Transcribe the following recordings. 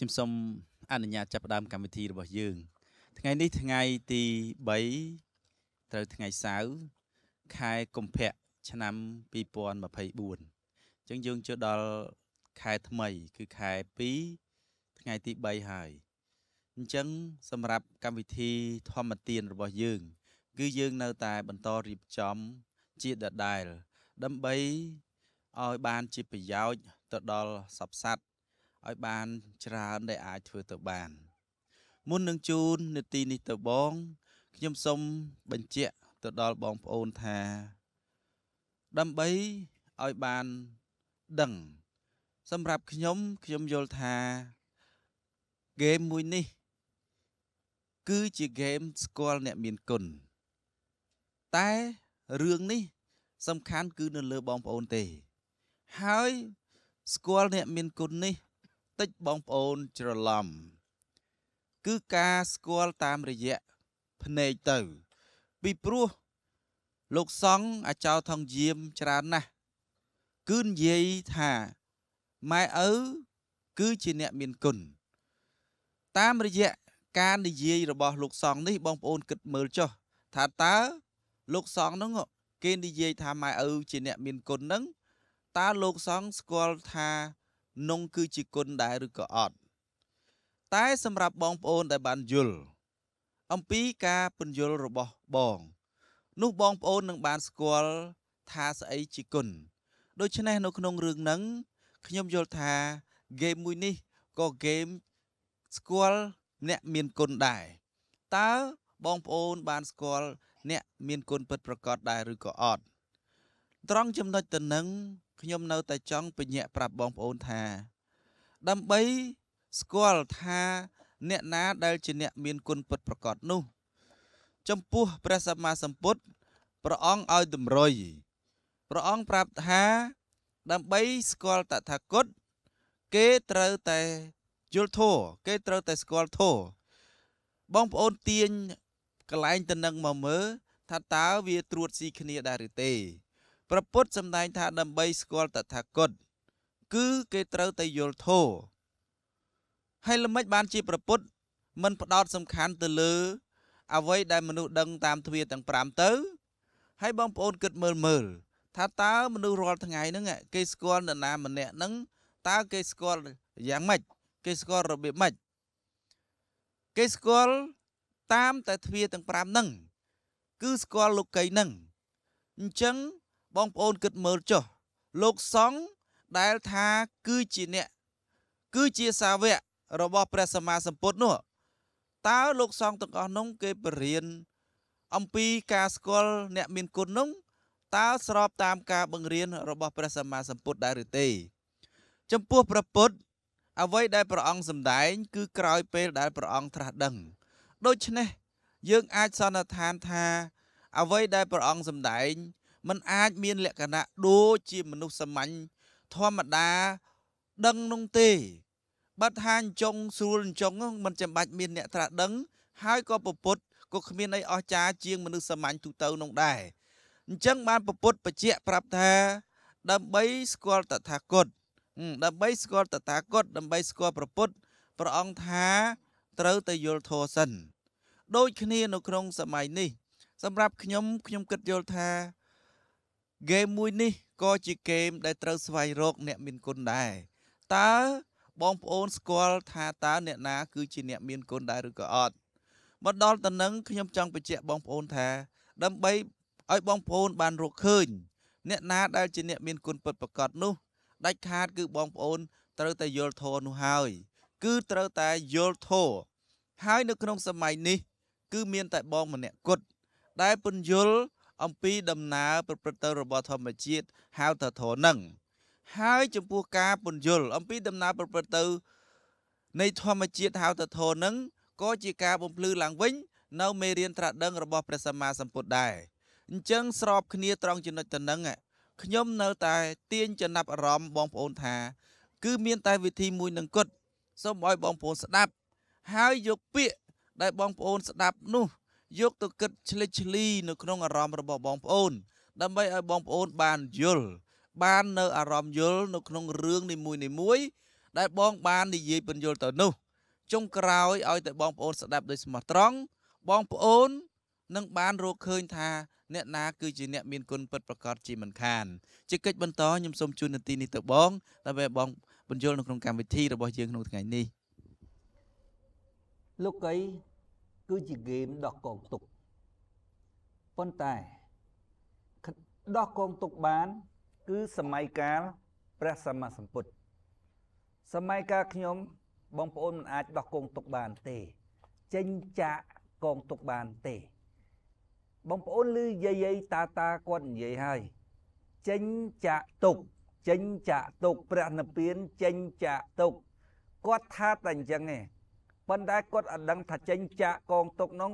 ខ្ញុំសូមអនុញ្ញាតចាប់ផ្ដើមកម្មវិធីរបស់យើង ថ្ងៃនេះថ្ងៃទី3ត្រូវថ្ងៃសៅរ៍ខែកុម្ភៈឆ្នាំ2024អញ្ចឹងយើងចូលដល់ខែថ្មីគឺខែ2ថ្ងៃទី3ហើយអញ្ចឹងសម្រាប់កម្មវិធីធម្មទានរបស់យើង គឺយើងនៅតែបន្តរៀបចំជាដដែលដើម្បីឲ្យបានជាប្រយោជន៍ទៅដល់សពសត្វឲ្យបាន ច្រើនដែលអាចធ្វើទៅបាន មុននឹងជូននាទីនេះទៅបងខ្ញុំសូមបញ្ជាក់ទៅដល់បងប្អូនថា ដើម្បីឲ្យបានដឹង សម្រាប់ខ្ញុំខ្ញុំយល់ថាហ្គេមមួយនេះ គឺជាហ្គេមស្គាល់អ្នកមានគុណតែរឿងនេះ សំខាន់គឺនៅលើបងប្អូនទេ ហើយស្គាល់អ្នកមានគុណនេះតិចបងប្អូនច្រឡំគឺការស្គាល់តាមរយៈភ្នែកទៅពីព្រោះលោកសង្ឃអាចោថងយាមច្រើនណាស់គឺនិយាយថាម៉ែឪគឺជាអ្នកមានគុណតាមរយៈការនិយាយរបស់លោកសង្ឃនេះ បងប្អូនគិតមើលចុះ ថាតើលោកសង្ឃនឹងគេនិយាយថាម៉ែឪជាអ្នកមានគុណនឹងតើលោកសង្ឃស្គាល់ថានោះគឺជាគុណដែរឬក៏អត់តែសម្រាប់បងប្អូនដែលបានយល់អំពីការពន្យល់របស់បងនោះបងប្អូននឹងបានស្គាល់ថាស្អីជាគុណដូច្នេះនៅក្នុងរឿងហ្នឹងខ្ញុំយល់ថាហ្គេមមួយនេះក៏ហ្គេមស្គាល់អ្នកមានគុណដែរតើបងប្អូនបានស្គាល់អ្នកមានគុណពិតប្រកបដែរឬក៏អត់ត្រង់ចំណុចទៅនឹងខ្ញុំនៅតែចង់ពញាក់ប្រាប់បងប្អូនថា ដើម្បីស្គាល់ថាអ្នកណា ដែលជាអ្នកមានគុណពិតប្រកបនោះចំពោះព្រះសម្មាសម្ពុទ្ធព្រះអង្គឲ្យតម្រុយព្រះអង្គប្រាប់ថា ដើម្បីស្គាល់តថាគតគេត្រូវតែយល់ធัวគេត្រូវតែស្គាល់ធัวបងប្អូនទាញកលែងទៅនឹងមកមើលថាតើវាត្រួតស៊ីគ្នាដែរឬទេប្រពុតសម្ដែង ថាដើម្បីស្គាល់តថាគតគឺគេត្រូវតែយល់ធម៌ហើយល្មិច បានជាប្រពុតមិនផ្ដោតសំខាន់ទៅលើអ្វីដែលមនុស្សដឹងតាមទ្វាទាំង5ទៅ ហើយបងប្អូនគិតមើលមើលថាតើមនុស្សរាល់ថ្ងៃហ្នឹងគេស្គាល់នរណាម្នាក់ហ្នឹងតើគេស្គាល់យ៉ាងម៉េចគេស្គាល់របៀបម៉េចគេស្គាល់តាមតែទ្វាទាំង5ហ្នឹងគឺស្គាល់លោកីហ្នឹងអញ្ចឹងបងប្អូនគិតមើលចុះលោកសង្ឃដែលថាគឺជាអ្នក គឺជាសាវករបស់ព្រះសម្មាសម្ពុទ្ធនោះ តើលោកសង្ឃទាំងអស់នោះគេបរៀន អំពីការស្គាល់អ្នកមានគុណនោះតើស្របតាមការ បង្រៀនរបស់ព្រះសម្មាសម្ពុទ្ធដែរឬទេចំពោះព្រះពុទ្ធអ្វីដែលព្រះអង្គសម្ដែងគឺក្រោយពេលដែលព្រះអង្គត្រាស់ដឹង ដូច្នេះយើងអាចសន្និដ្ឋានថាអ្វីដែលព្រះអង្គសម្ដែងมันអាចមានលក្ខណៈដូចជាមនុស្សសាមញ្ញធម្មតាដឹងនោះទេបើថាអញ្ចឹងស្រួលអញ្ចឹងมันចាំបាច់មានអ្នកត្រាស់ដឹង ហើយក៏ពពុតក៏គ្មានអីអស្ចារ្យជាងមនុស្សសាមញ្ញទូទៅនោះដែរអញ្ចឹងបានពពុតបជាប្រាប់ថា ដើម្បីស្គាល់តថាគតដើម្បីស្គាល់តថាគតដើម្បីស្គាល់ប្រពុតព្រះអង្គថាត្រូវតែយល់ធម៌សិនដូចគ្នានៅក្នុងសម័យនេះ សម្រាប់ខ្ញុំខ្ញុំគិតយល់ថាហ្គេមមួយនេះក៏ជាហ្គេមដែលត្រូវស្វែងរក អ្នក មានគុណដែរតើបងប្អូនស្គាល់ថាតើអ្នកណា គឺជាអ្នកមានគុណដែរឬក៏អត់មកដល់តំណឹងខ្ញុំចង់បញ្ជាក់បងប្អូនថា ដើម្បីឲ្យបងប្អូនបានរកឃើញអ្នកណាដែលជាអ្នកមានគុណពិតប្រាកដនោះដាច់ខាតគឺ បងប្អូនត្រូវតែយល់ធម៌នោះហើយគឺត្រូវតែយល់ធម៌ហើយ នៅក្នុងសម័យនេះគឺមាន តែបងម្នាក់គត់ដែលពន្យល់អំពីដំណើរប្រព្រឹត្តទៅរបស់ធម្មជាតិហៅថាធរនឹងហើយចំពោះការពន្យល់អំពីដំណើរប្រព្រឹត្តទៅ នៃធម្មជាតិហៅថាធរនឹងក៏ជាការបំភ្លឺឡើងវិញ នៅមេរៀនត្រាស់ដឹងរបស់ព្រះសម្មាសម្ពុទ្ធដែរអញ្ចឹងស្របគ្នាត្រង់ចំណុចទៅនឹងខ្ញុំនៅតែទាញចំណាប់អារម្មណ៍បងប្អូនថាគឺមានតែវិធីមួយនឹងគត់សូមឲ្យបងប្អូនស្ដាប់ ហើយយកពាក្យដែលបងប្អូនស្ដាប់នោះយកទៅគិតឆ្លេចឆ្លី នៅក្នុងអារម្មណ៍របស់បងប្អូន ដើម្បីឲ្យបងប្អូនបានយល់បាននៅអារម្មណ៍យល់នៅក្នុងរឿងនីមួយនីមួយ ដែលបង បាន និយាយពន្យល់ទៅនោះចុងក្រោយឲ្យតែបងប្អូនស្ដាប់ដោយស្មោះត្រង់បងប្អូននឹងបានរកឃើញ ថា អ្នក ណា គឺជាអ្នកមានគុណពិតប្រកបជាមិនខានជាកិច្ចបន្តខ្ញុំសូមជូននាទីនេះទៅបងដើម្បីបងបញ្យល់នៅក្នុងកម្មវិធីរបស់យើងក្នុងថ្ងៃនេះលោកកៃគឺជាហ្គេមដោះកងទុកប៉ុន្តែដោះកងទុកបាន គឺសម័យកាលព្រះសម្មាសម្ពុទ្ធសម័យកាលខ្ញុំបងប្អូនមិនអាចដោះកងទុកបានទេចេញចាក់កងទុកបានទេ បងប្អូនឮយាយយាយតាតាគាត់និយាយហើយចេញចាក់ទុកចេញចាក់ទុកព្រះនិព្វានចេញចាក់ទុកគាត់ថាតែអញ្ចឹងឯងប៉ុន្តែគាត់អត់ដឹងថាចេញចាក់កងទុកនោះ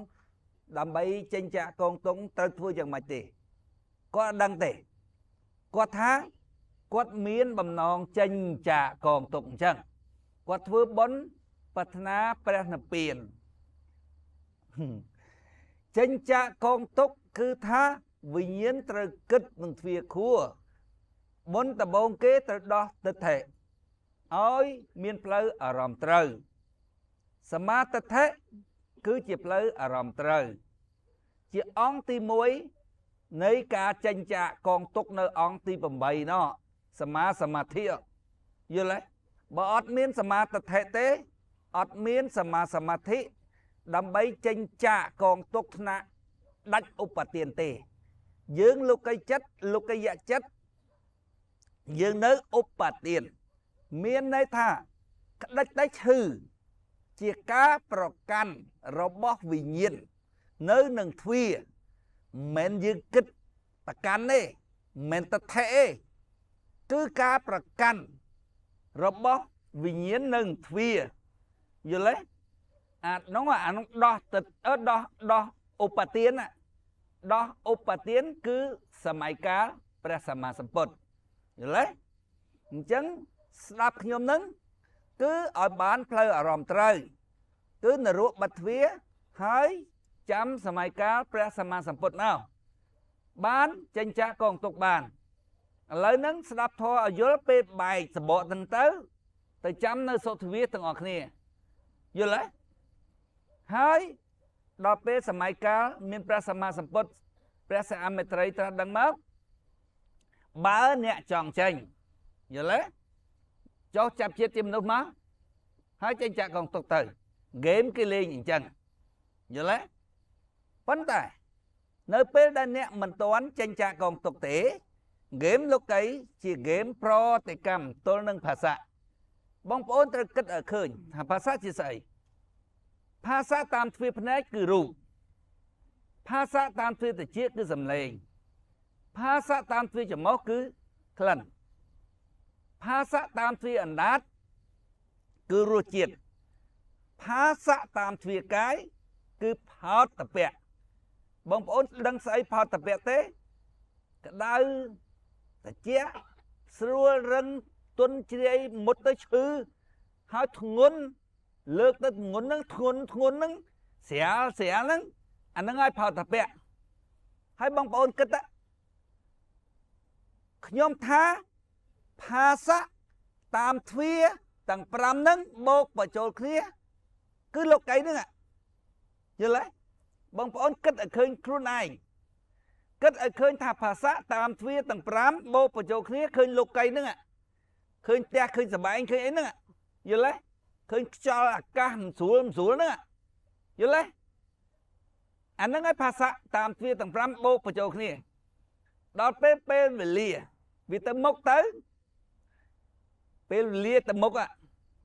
ដើម្បីចេញចាក់កងទុកត្រូវធ្វើយ៉ាងម៉េចទេគាត់អត់ដឹងទេគាត់ថាគាត់មានបំណងចេញចាក់កងទុកអញ្ចឹងគាត់ធ្វើបុណ្យប្រាថ្នាព្រះនិព្វានចេញចាក់កងទុកគឺថាវិញ្ញាណត្រូវគិតនឹងទ្វាខួរមុនដំបូងគេត្រូវដោះទិដ្ឋិឲ្យមានផ្លូវអារម្មណ៍ត្រូវសមាទិដ្ឋិគឺជាផ្លូវអារម្មណ៍ត្រូវជាអង្គទី1នៃការចិញ្ចាកងទុកនៅអង្គទី8នោះសមាសមាធិយល់ទេបើអត់មានសមាទិដ្ឋិទេអត់មានសមាសមាធិដើម្បីចិញ្ចាកងទុកថ្នាក់ដាច់ឧបទានទេ យើងលោកីចិត្តលោកយៈចិត្តយើងនៅឧបទាន មានន័យថាក្តិចតែឈឺជាការប្រកាន់របស់វិញ្ញាណនៅនឹងទ្វាមិនយើងគិតប្រកាន់ទេមិនតថេទេគឺការប្រកាន់របស់វិញ្ញាណនឹងទ្វាយល់ទេអានោះអានោះដោះទឹកដោះដោះឧបទានដោះឧបទាន គឺសម័យកាលព្រះសម្មាសម្ពុទ្ធយល់ទេអញ្ចឹងស្ដាប់ខ្ញុំនឹងគឺឲ្យបានផ្លូវអារម្មណ៍ត្រូវគឺនរោបិទ្វាហើយចាំសម័យកាលព្រះសម្មាសម្ពុទ្ធមកបានចិញ្ចាកងទុកបានឥឡូវហ្នឹងស្ដាប់ធម៌ឲ្យយល់ពេលបែកសបកហ្នឹងទៅ ទៅចាំនៅសុទ្ធវិទាំងអស់គ្នាយល់ទេហើយដល់ពេលសម័យកាលមានព្រះសម្មាសម្ពុទ្ធព្រះសិអមេត្រីត្រាស់ដឹងមកបើអ្នកចង់ចេញយល់ទេចុះចាប់ជាតិជាមនុស្សមកហើយចេញចាក់កងទុកទៅហ្គេមគេលេងអញ្ចឹងយល់ទេប៉ុន្តែ នៅពេលដែលអ្នកមិនទាន់ចេញចាក់កងទុកទេហ្គេមលោកីជាហ្គេមប្រតិកម្មទល់នឹងភាសា បងប្អូនត្រូវគិតឲ្យឃើញថាភាសាជាស្អីភាសាតាមទ្វារភ្នែកគឺរូបភាសាតាមទ្វារត្រចៀកគឺសំឡេងភាសាតាមទ្វារច្រមុះគឺក្លិនផាសៈតាមទ្វាអណ្ដាត គឺរសជាតិផាសៈតាមទ្វាកាយគឺផោតតពៈបងប្អូនដឹងស្អីផោតតពៈទេក្តៅត្រជាក់ស្រួលរឹងទន់ជ្រាយមុតទៅឈឺហើយធ្ងន់លើកទៅធ្ងន់នឹងធ្ងន់ធ្ងន់នឹងស្រាលស្រាលនឹងអានឹងឲ្យផោតពៈហើយបងប្អូនគិតខ្ញុំថាផាសៈតាមទ្វាទាំង5ហ្នឹងបូកបញ្ចូលគ្នាគឺលោកកៃហ្នឹងយល់ទេបងប្អូនគិតឲ្យឃើញខ្លួនឯងគិតឲ្យឃើញថាភាសា តាមទ្វាទាំង5បូកបញ្ចូលគ្នាឃើញលោកកៃហ្នឹងឃើញផ្ទះឃើញសបែងឃើញអីហ្នឹងយល់ទេឃើញខ្យល់អាកាសមិនស្រួលមិនស្រួលហ្នឹងយល់ទេអាហ្នឹងឲ្យភាសាតាមទ្វាទាំង5បូកបញ្ចូលគ្នាដល់ពេលពេលវេលាវាទៅមុខទៅពេលលាទៅមុខ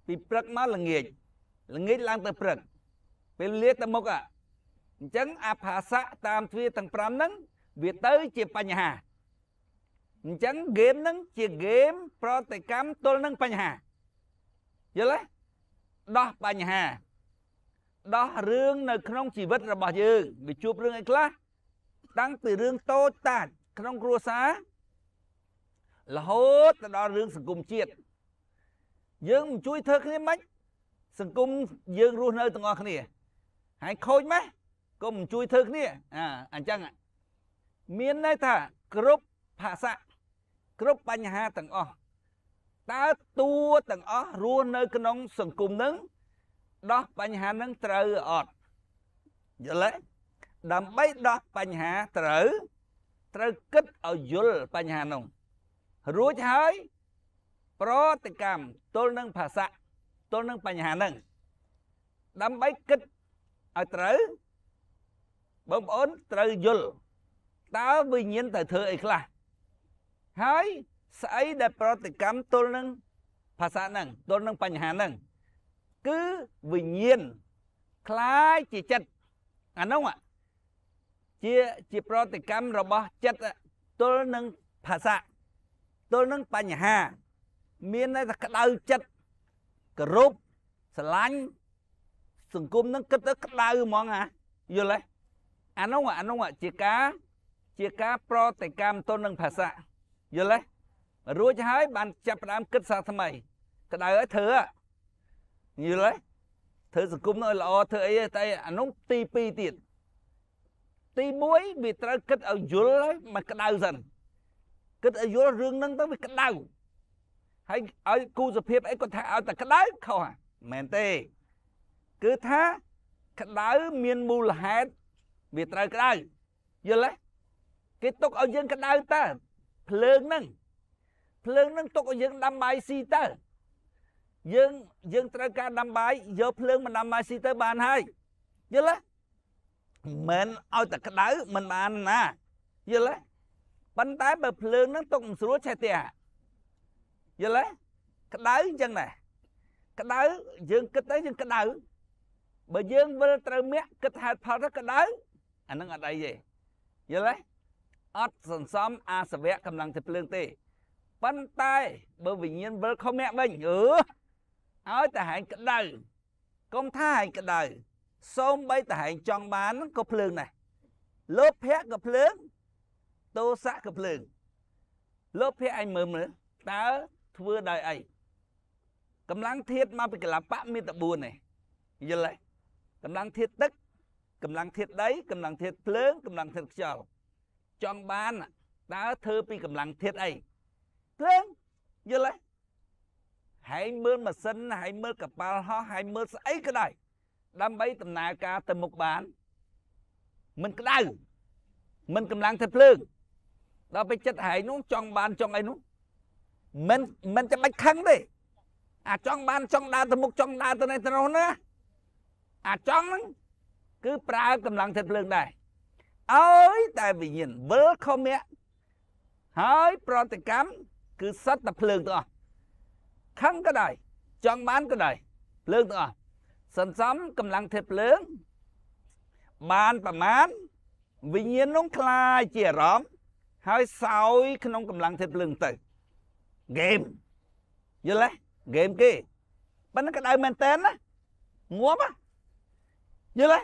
ពីព្រឹកមកល្ងាចល្ងាចឡើងទៅព្រឹកពេលលាទៅមុខអញ្ចឹងអភាសៈតាមទ្វាទាំង5ហ្នឹងវាទៅជាបញ្ហាអញ្ចឹងហ្គេមហ្នឹងជាហ្គេម ប្រតិកម្មទល់នឹងបញ្ហា យល់ទេដោះបញ្ហាដោះរឿងនៅ ក្នុងជីវិតរបស់យើងវាជួបរឿងអីខ្លះតាំងពីរឿងតូចតាចក្នុងគ្រួសាររហូតទៅដល់រឿងសង្គមជាតិយើងមិនជួយធ្វើគ្នាមិនសង្គមយើងរស់នៅទាំងអស់គ្នាហើយខូចម៉េះក៏មិនជួយធ្វើគ្នាអាអញ្ចឹងមានន័យថាគ្រប់ភាសាគ្រប់បញ្ហាទាំងអស់តើតួទាំងអស់រស់នៅ ក្នុងសង្គមនឹងដោះបញ្ហានឹងត្រូវអត់យល់ទេដើម្បីដោះបញ្ហាត្រូវត្រូវគិតឲ្យយល់បញ្ហានោះរួចហើយប្រតិកម្មទល់នឹងភាសាទល់នឹងបញ្ហាហ្នឹងដើម្បីគិតឲ្យត្រូវបងប្អូនត្រូវយល់តើវិញ្ញាណទៅធ្វើអីខ្លះហើយស្អីដែលប្រតិកម្មទល់នឹងភាសាហ្នឹងទល់នឹងបញ្ហាហ្នឹងគឺវិញ្ញាណคล้ายជាចិត្តអានោះជាជាប្រតិកម្មរបស់ចិត្តទល់នឹងភាសាទល់នឹងបញ្ហាមានតែក្តៅចិត្តគោរពស្រឡាញ់សង្គមនឹងគិតទៅក្តៅហ្មងអាយល់ទេអានោះអានោះជាការជាការប្រតិកម្មទៅនឹងភាសាយល់ទេរួចហើយបានចាប់ផ្ដើមគិតសាថ្មី ក្តៅហើយធ្វើយល់ទេធ្វើសង្គមនោះឲ្យល្អធ្វើអីតែអានោះទី2ទៀតទី1វាត្រូវគិតឲ្យយល់មកក្តៅសិនគិតឲ្យយល់រឿងហ្នឹងទៅវាក្តៅហើយឲ្យគូសភាពអីគាត់ថាឲ្យតែក្តៅខុសមិនមែនទេគឺថាក្តៅមានមូលហេតុវាត្រូវក្តៅយល់ទេគេទុកឲ្យយើងក្តៅតើភ្លើងហ្នឹងភ្លើងហ្នឹងទុកឲ្យយើងដាំបាយស៊ីតើយើងយើងត្រូវការដាំបាយយកភ្លើងមកដាំបាយស៊ីទៅបានហើយយល់ទេមិនឲ្យតែក្តៅមិនបានណាយល់ទេប៉ុន្តែបើភ្លើងហ្នឹងទុកមិនស្រួលឆេះទេអាយល់ទេក្តៅអញ្ចឹងដែរក្តៅយើងគិតទៅយើងក្តៅបើយើងវិលត្រូវមាក់គិតហេតុផលទៅក្តៅអានឹងអត់អីទេយល់ទេអត់សន្សំអាសវៈកម្លាំងទឹកភ្លើងទេប៉ុន្តែបើវិញ្ញាណវិលខំមាក់វិញអឺឲ្យតែហែងក្តៅកុំថាហែងក្តៅសូមបីតែហែងចង់បានក៏ភ្លើងដែរលោភៈក៏ភ្លើងទោសៈក៏ភ្លើងលោភៈឯងមើលមើលតើធ្វើដោយអីកម្លាំងធាតមកពីកលបៈមានតែ4នេះយល់ទេកម្លាំងធាតទឹកកម្លាំងធាតដីកម្លាំងធាតភ្លើងកម្លាំងធាតខ្យល់ចង់បានតើធ្វើពីកម្លាំងធាតអីភ្លើងយល់ទេហើយមើលម៉ាស៊ីនហើយមើលកប៉ាល់ហោះហើយមើលស្អីក៏ដោយដើម្បីដំណើរការទៅមុខបានមិនក្តៅមិនកម្លាំងធាតភ្លើងដល់ពេលចិត្តហែងនោះចង់បានចង់អីនោះមិនមិនចាំបាច់ខឹងទេអាចង់បានចង់ដើរទៅមុខចង់ដើរទៅនេះទៅនោះណាអាចង់ហ្នឹងគឺប្រើកម្លាំងចិត្តភ្លើងដែរអើយតែវិញ្ញាណវិលខមៈហើយប្រតិកម្មគឺសត្វតែភ្លើងទាំងអស់ខឹងក៏ដោយចង់បានក៏ដោយភ្លើងទាំងអស់សន្សំកម្លាំងធាតុភ្លើង បានប្រមាណវិញ្ញាណនោះคลายជាអារម្មណ៍ហើយសោយក្នុងកម្លាំងធាតុភ្លើងទៅហ្គេមយល់ទេហ្គេមគេប៉ណ្ណឹងក្តៅមែនតើណាងាប់យល់ទេ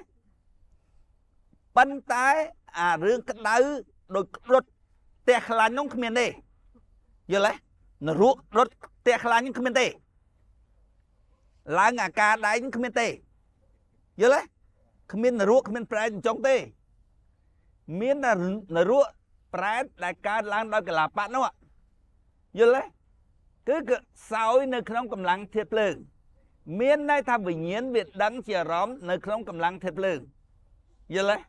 ប៉ុន្តែអារឿងក្តៅដូចដុតផ្ទះខ្លាញ់នោះគ្មានទេយល់ទេនរកដុតផ្ទះខ្លាញ់នោះគ្មានទេឡើងអាការដៃនោះគ្មានទេយល់ទេគ្មាននរកគ្មានប្រែតអញ្ចឹងទេ មាននរកប្រែតដែលកើតឡើងដោយកលាបៈនោះយល់ទេគឺកសោយនៅក្នុងកម្លាំងធាតុភ្លើងមានន័យថាវិញ្ញាណវាដឹងជាអារម្មណ៍នៅក្នុងកម្លាំងធាតុភ្លើងយល់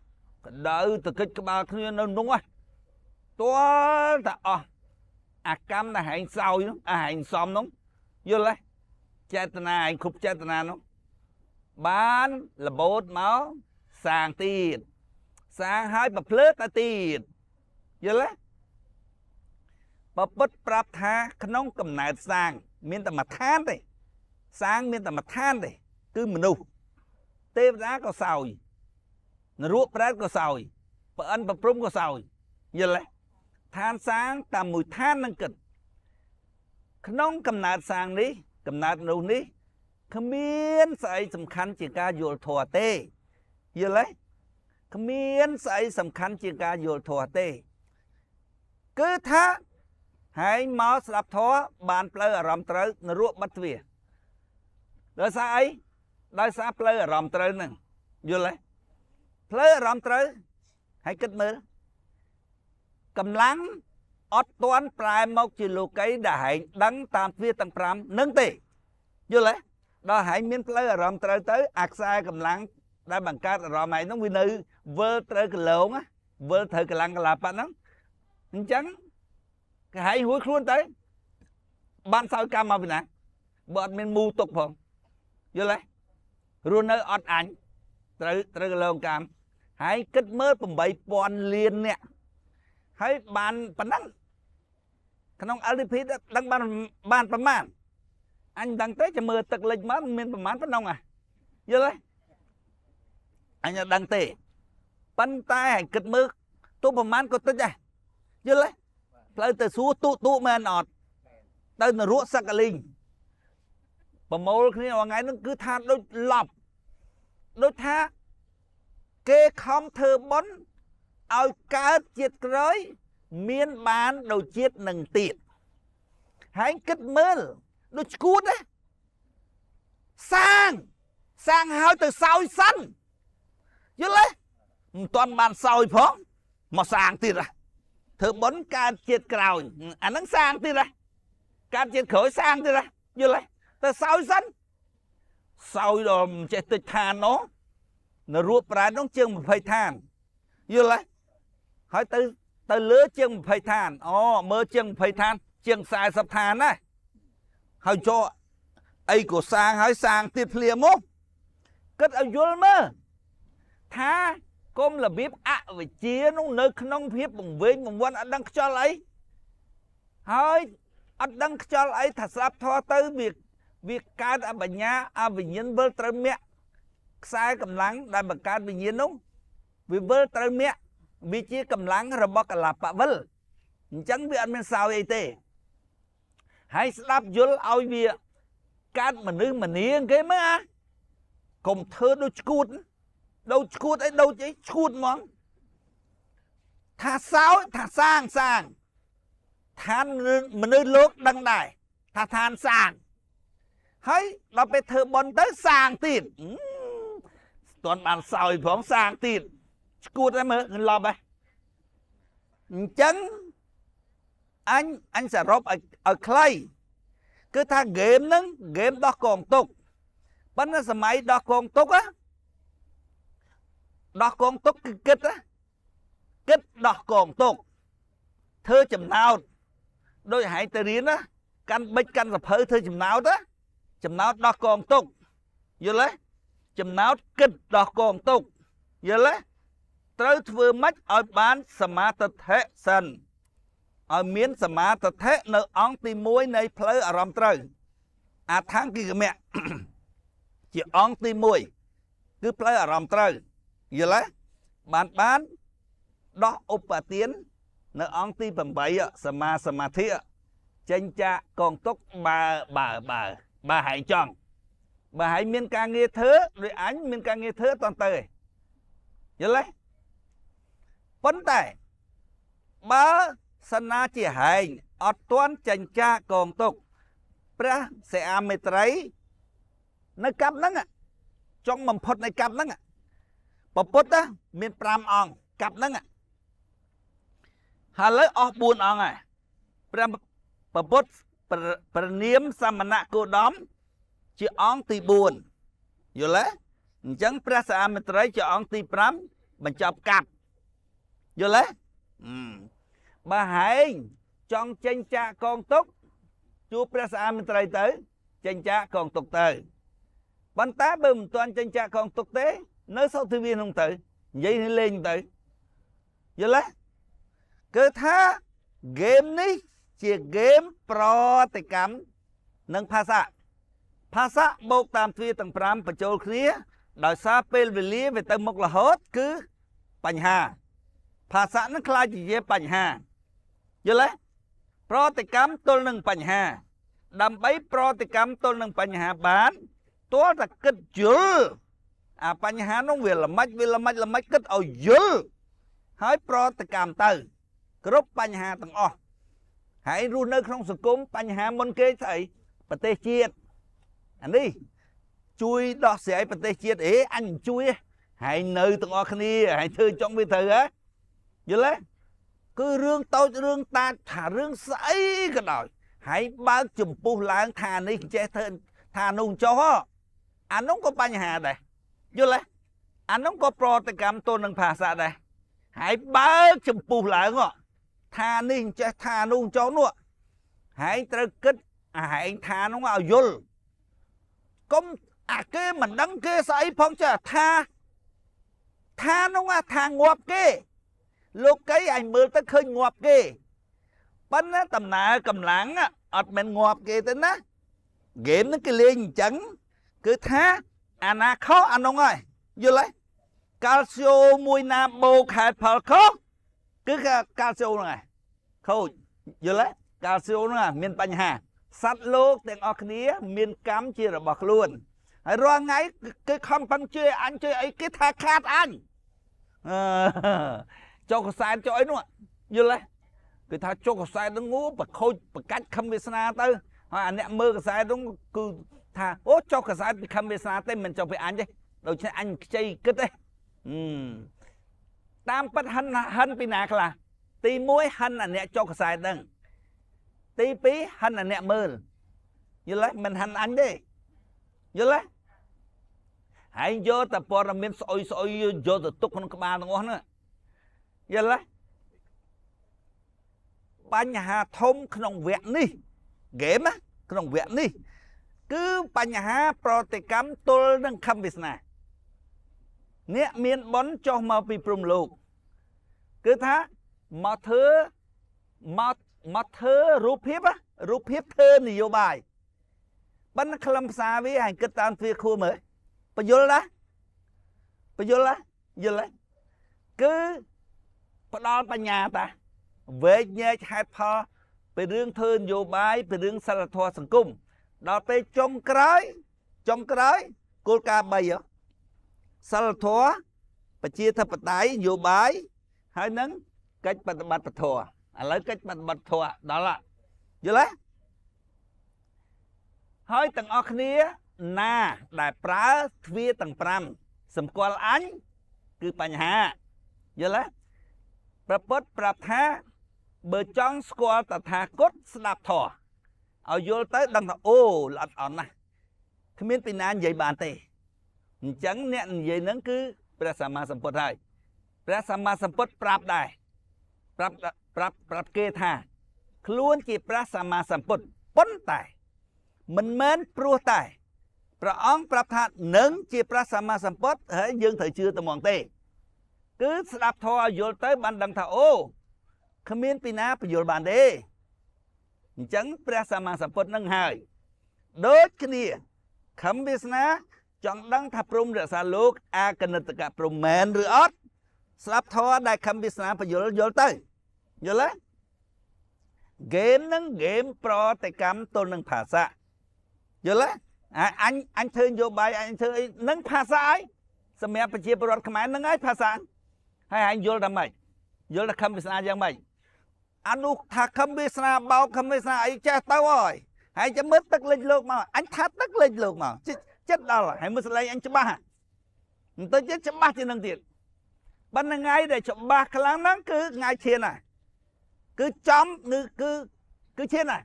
ទេកដៅទៅកិច្ចក្បាលគ្នានៅនោះតើតើអស់អាកម្មដែលហែងសោយនោះអាហែងសំនោះយល់ទេចេតនាឯងគ្រប់ចេតនានោះបានលបោតមកសាងទៀតសាងហើយប្រភ្លើតទៅទៀតយល់ទេបើពុតប្រាប់ថាក្នុងកំណើតសាង មានតែមួយឋានទេ សាងមានតែមួយឋានទេគឺមនុស្សទេវតាក៏សោយ នរកប្រែតក៏សោយប្រអិនប្រព្រំក៏សោយយល់ទេឋានសាងតាមមួយឋាននឹងគិតក្នុងកំណើតសាងនេះកំណើតមនុស្សនេះគ្មានស្អីសំខាន់ជាការយល់ធម៌ទេយល់ទេគ្មានស្អីសំខាន់ជាការយល់ធម៌ទេគឺថាហើយមកស្ដាប់ធម៌បានផ្លូវអារម្មណ៍ត្រូវនរៈបាត់ទ្វាដោយសារអីដោយសារផ្លូវអារម្មណ៍ត្រូវនឹងយល់ទេផ្លូវអារម្មណ៍ត្រូវហើយគិតមើលកម្លាំងអត់ទាន់ប្រែមកជាលោកីដែលហែងដឹងតាមទ្វាទាំង5នឹងទេយល់ទេដល់ហែងមានផ្លូវអារម្មណ៍ត្រូវទៅអាខ្សែកម្លាំងដែលបង្កើតអារម្មណ៍ឯងហ្នឹងវានៅវិលត្រូវកលងវិលត្រូវកម្លាំងកលាបហ្នឹងអញ្ចឹងគេហែងរួចខ្លួនទៅបានសោយកម្មមកពីណាបើអត់មានមូទុកផងយល់ទេរស់នៅអត់អញត្រូវត្រូវកលងកម្មហើយគិតមើល8000លានអ្នកហើយបានប៉ុណ្ណឹងក្នុង LDP ដឹងបានបានប្រមាណអញដឹងទេចាំមើលទឹកលិចមកមានប្រមាណប៉ុណ្ណឹងហ៎យល់ទេអញអត់ដឹងទេប៉ុន្តែគិតមើលទោះប្រមាណក៏តិចដែរយល់ទេផ្លូវទៅសួរទូទូមែនអត់ទៅនរកសកលីងប្រមូលគ្នារាល់ថ្ងៃហ្នឹងគឺថាដូចឡប់ដូចថាគេខំធ្វើបុណ្យឲ្យកើតជាតិក្រោយមានបានដូចជាតិនឹងទៀតហើយគិតមើលដូចឈួតណាសាងសាងហើយទៅសោយសិនយល់ទេមិនទាន់បានសោយផងមកសាងទៀតហ៎ធ្វើបុណ្យកើតជាតិក្រោយអាហ្នឹងសាងទៀតហ៎កើតជាតិក្រោយសាងទៀតហ៎យល់ហ៎ទៅសោយសិនសោយដល់មិនចេះតិចឋាននោះនៅរួបប្រែនោះជាង20ឋានយល់ហ៎ហើយទៅទៅលើជាង20ឋានអូមើលជាង20ឋានជាង40ឋានណាហើយចុះអីក៏សាងហើយសាងទៀតភ្លាមមកគិតឲ្យយល់មើលថាគមរបៀបអវិជ្ជានោះនៅក្នុងភាពបង្វេងបង្វាន់អត់ដឹងខ្យល់អីហើយអត់ដឹងខ្យល់អីថាស្លាប់ធေါ်ទៅវាវាកើតអបញ្ញាអវិញ្ញាណវិលត្រូវមាក់ខ្សែកម្លាំងដែលបង្កើតវិញ្ញាណនោះវាវិលត្រូវមាក់វាជាកម្លាំងរបស់កលបវិលអញ្ចឹងវាអត់មានសោយអីទេហើយស្ដាប់យល់ឲ្យវាកើតមនុស្សម្នាគេមើលអាកុំធ្វើដូចឈួតណាដូវឈួតអីដូវអីឈួតហ្មងថាសោយថាសាងសាងឋានមនុស្សលោកដឹងដែរថាឋានសាងហើយដល់ពេលធ្វើបន់ទៅសាងទៀតស្ទាន់បានសោយផងសាងទៀតឈួតតែមើលលប់ហ៎អញ្ចឹងអញអញសរុបឲ្យឲ្យខ្លីគឺថាហ្គេមហ្នឹងហ្គេមដោះកងទុកប៉ុន្តែសម័យដោះកងទុកដោះកងទុកគឺគិតណាគិតដោះកងទុកធ្វើចំណោតដូចហែងទៅរៀនណាកាន់បិចកាន់សភៅធ្វើចំណោតណាចំណោតដោះកងទុកយល់ទេចំណោតគិតដោះកងទុកយល់ទេត្រូវធ្វើម៉េចឲ្យបានសមាទិដ្ឋិសិនឲ្យមាន សមាទិដ្ឋិនៅអង្គទី1នៃផ្លូវអារម្មណ៍ត្រូវអាថង្គិកមៈជាអង្គទី1គឺផ្លូវអារម្មណ៍ត្រូវយល់ទេបានបានដោះឧបទាននៅអង្គទី8សមាសមាធិចេញចាកកងទុកបើបើបើបើហែងចង់បើហែងមានការងារធ្វើដូចអញមានការងារធ្វើតន់ទៅឯងយល់ទេប៉ុន្តែបើសិនណាជាហែងអត់ទាន់ចេញចាកកងទុកព្រះសិអាមេត្រីនៅកាប់ហ្នឹងចង់បំផុតនៃកាប់ហ្នឹងពពុទ្ធមាន5អង្គកាប់ហ្នឹងហើយឥឡូវអស់4អង្គហើយព្រះពពុទ្ធព្រះនាមសមណៈគោដមជាអង្គទី4យល់ទេអញ្ចឹងព្រះសាមិត្រីជាអង្គទី5បញ្ចប់កាប់យល់ទេបើហែងចង់ចេញចាកកងទុកជួបព្រះសាមិត្រីទៅចេញចាកកងទុកទៅប៉ុន្តែបើមិនទាន់ចេញចាកកងទុកទេនៅសោតទិវានោះទៅនិយាយលេងទៅយល់ទេគឺថាហ្គេមនេះជាហ្គេមប្រតិកម្មនិងភាសាភាសាបូកតាមទ្វាទាំង5បញ្ចូលគ្នាដោយសារពេលវេលាវាទៅមុខរហូត គឺបញ្ហាភាសានឹងខ្លាចជាបញ្ហាយល់ទេប្រតិកម្មទល់នឹងបញ្ហា ដើម្បីប្រតិកម្មទល់នឹងបញ្ហាបានទាល់តែគិតយល់អាបញ្ហានោះវាល្មិចវាល្មិចល្មិចគិតឲ្យយល់ហើយប្រតិកម្មទៅ គ្រប់បញ្ហាទាំងអស់ហើយរស់នៅ ក្នុងសង្គមបញ្ហាមុនគេស្អីប្រទេសជាតិអានេះជួយដោះស្រាយប្រទេសជាតិអេអញជួយហើយនៅទាំងអស់គ្នាហើយធ្វើចង់វាត្រូវហ៎យល់ទេគឺរឿងតូចរឿងតាចថារឿងស្អីក៏ដោយហើយបើកចម្ពោះឡើងថានេះចេះធ្វើថានោះចុះអានោះក៏បញ្ហាដែរយល់ទេអានោះក៏ប្រតិកម្មទៅនឹងភាសាដែរហើយបើកចម្ពុះឡើងថានេះចេះថានោះចោលនោះហើយត្រូវគិតអាហែងថានោះឲ្យយល់កុំអាគេមិនដឹងគេ ស្អីផងចេះថាថានោះថាងាប់គេ លោកកៃអញមើលទៅឃើញងាប់គេប៉ុន្តែដំណើរកម្លាំងអត់មែនងាប់គេទេណាហ្គេមនឹងគេលេងអញ្ចឹងគឺថាអាណាខុសអានុងហើយយល់ទេកាល់ស្យូមួយណាបូខែតផលខុសគឺកាល់ស្យូហ្នឹងឯងខូចយល់ទេកាល់ស្យូហ្នឹងមានបញ្ហាសត្វលោកទាំងអស់គ្នា មានកម្មជារបស់ខ្លួនហើយរាល់ថ្ងៃគេខំប្រឹងជួយអញជួយអីគេថាខាតអញចុះកសែតចុះអីនោះយល់ទេគេថាចុះកសែតនឹងងូប្រខូចប្រកាច់ខំវាសនា ទៅ ហើយអាអ្នកមើលកសែតនោះគឺថាអូចុះកសែតពីខំវាសនាទេមិនចុះពីអញទេដូច្នេះអញខ្ចីគិតទេតាមពិតហិនហិនពីណាខ្លះទី1ហិនអាអ្នកចុះកសែតហ្នឹង ទី2ហិនអាអ្នកមើលយល់ទេមិនហិនអញទេយល់ទេហើយយកតែព័ត៌មានស្អុយស្អុយយកទៅទុកក្នុងក្បាលទាំងអស់ហ្នឹងយល់ទេបញ្ហាធំក្នុងវគ្គនេះហ្គេមក្នុងវគ្គនេះគឺបញ្ហាប្រតិកម្មទល់នឹងខំវាសនាអ្នកមានបុណ្យចុះមកពីព្រំលោកគឺថាមកធ្វើមកមកធ្វើរូបភាពរូបភាពធ្វើនយោបាយបិណ្ឌខ្លឹមសារវាហើយគិតតាមទ្វាខួរមើលបញ្យល់ណាបញ្យល់ណាយល់ណាគឺផ្ដាល់បញ្ញាតាវែកញែកហេតុផលពីរឿងធ្វើនយោបាយពីរឿងសិលធម៌សង្គមដល់ពេលចុងក្រោយចុងក្រោយគោលការណ៍3សិលធម៌ប្រជាធិបតេយ្យនយោបាយហើយនឹងកិច្ចបដិបត្តិពធឥឡូវកិច្ចបដិបត្តិធម៌ដល់យល់ទេហើយទាំងអស់គ្នាណាដែលប្រើទ្វាទាំង5សម្គាល់អញគឺបញ្ហាយល់ទេប្រពុតប្រាប់ថា បើចង់ស្គាល់តថាគតស្ដាប់ធម៌ឲ្យយល់ទៅដឹងថាអូល្អិតអន់ណាស់គ្មានពីណានិយាយបានទេអញ្ចឹងអ្នកនិយាយនឹងគឺព្រះសម្មាសម្ពុទ្ធហើយព្រះសម្មាសម្ពុទ្ធប្រាប់ដែរប្រាប់ប្រាប់ប្រាប់គេថា ខ្លួនជាព្រះសម្មាសម្ពុទ្ធប៉ុន្តែ មិនមែនព្រោះតែព្រះអង្គប្រាប់ថានឹងជាព្រះសម្មាសម្ពុទ្ធហើយយើងត្រូវជឿតែមកទេគឺស្ដាប់ធម៌ឲ្យយល់ទៅបានដឹងថាអូគ្មានពីណាបញ្យល់បានទេអញ្ចឹងព្រះសម្មាសម្ពុទ្ធនឹងហើយដូចគ្នាខំវាសនា ចង់ដឹង ថាព្រំរក្សាលោកអាកណិតកៈព្រំមែនឬអត់ស្ដាប់ធម៌ដែលខំវាសនាបញ្យល់យល់ទៅយល់ទេហ្គេមនឹងហ្គេមប្រតិកម្មទល់នឹងភាសាយល់ទេអញអញធ្វើនយោបាយអញធ្វើអីនឹងភាសាអីសម្រាប់ប្រជាពលរដ្ឋខ្មែរនឹងហើយភាសាហើយអញយល់តែម៉េចយល់តែខំវាសនាយ៉ាងម៉េចអានោះថាខំវាសនាបោកខំវាសនាអីចេះទៅហើយហើយចាំមើលទឹកលិចលោកមកអញថាទឹកលិចលោកមកចិត្តដល់ហើយមើលសលេងអញច្បាស់មិនទៅចិត្តច្បាស់ជាងនឹងទៀតប៉ុន្តែថ្ងៃដែលច្បាស់ខ្លាំងហ្នឹងគឺថ្ងៃឈានណាគឺចំគឺគឺគឺឈានណា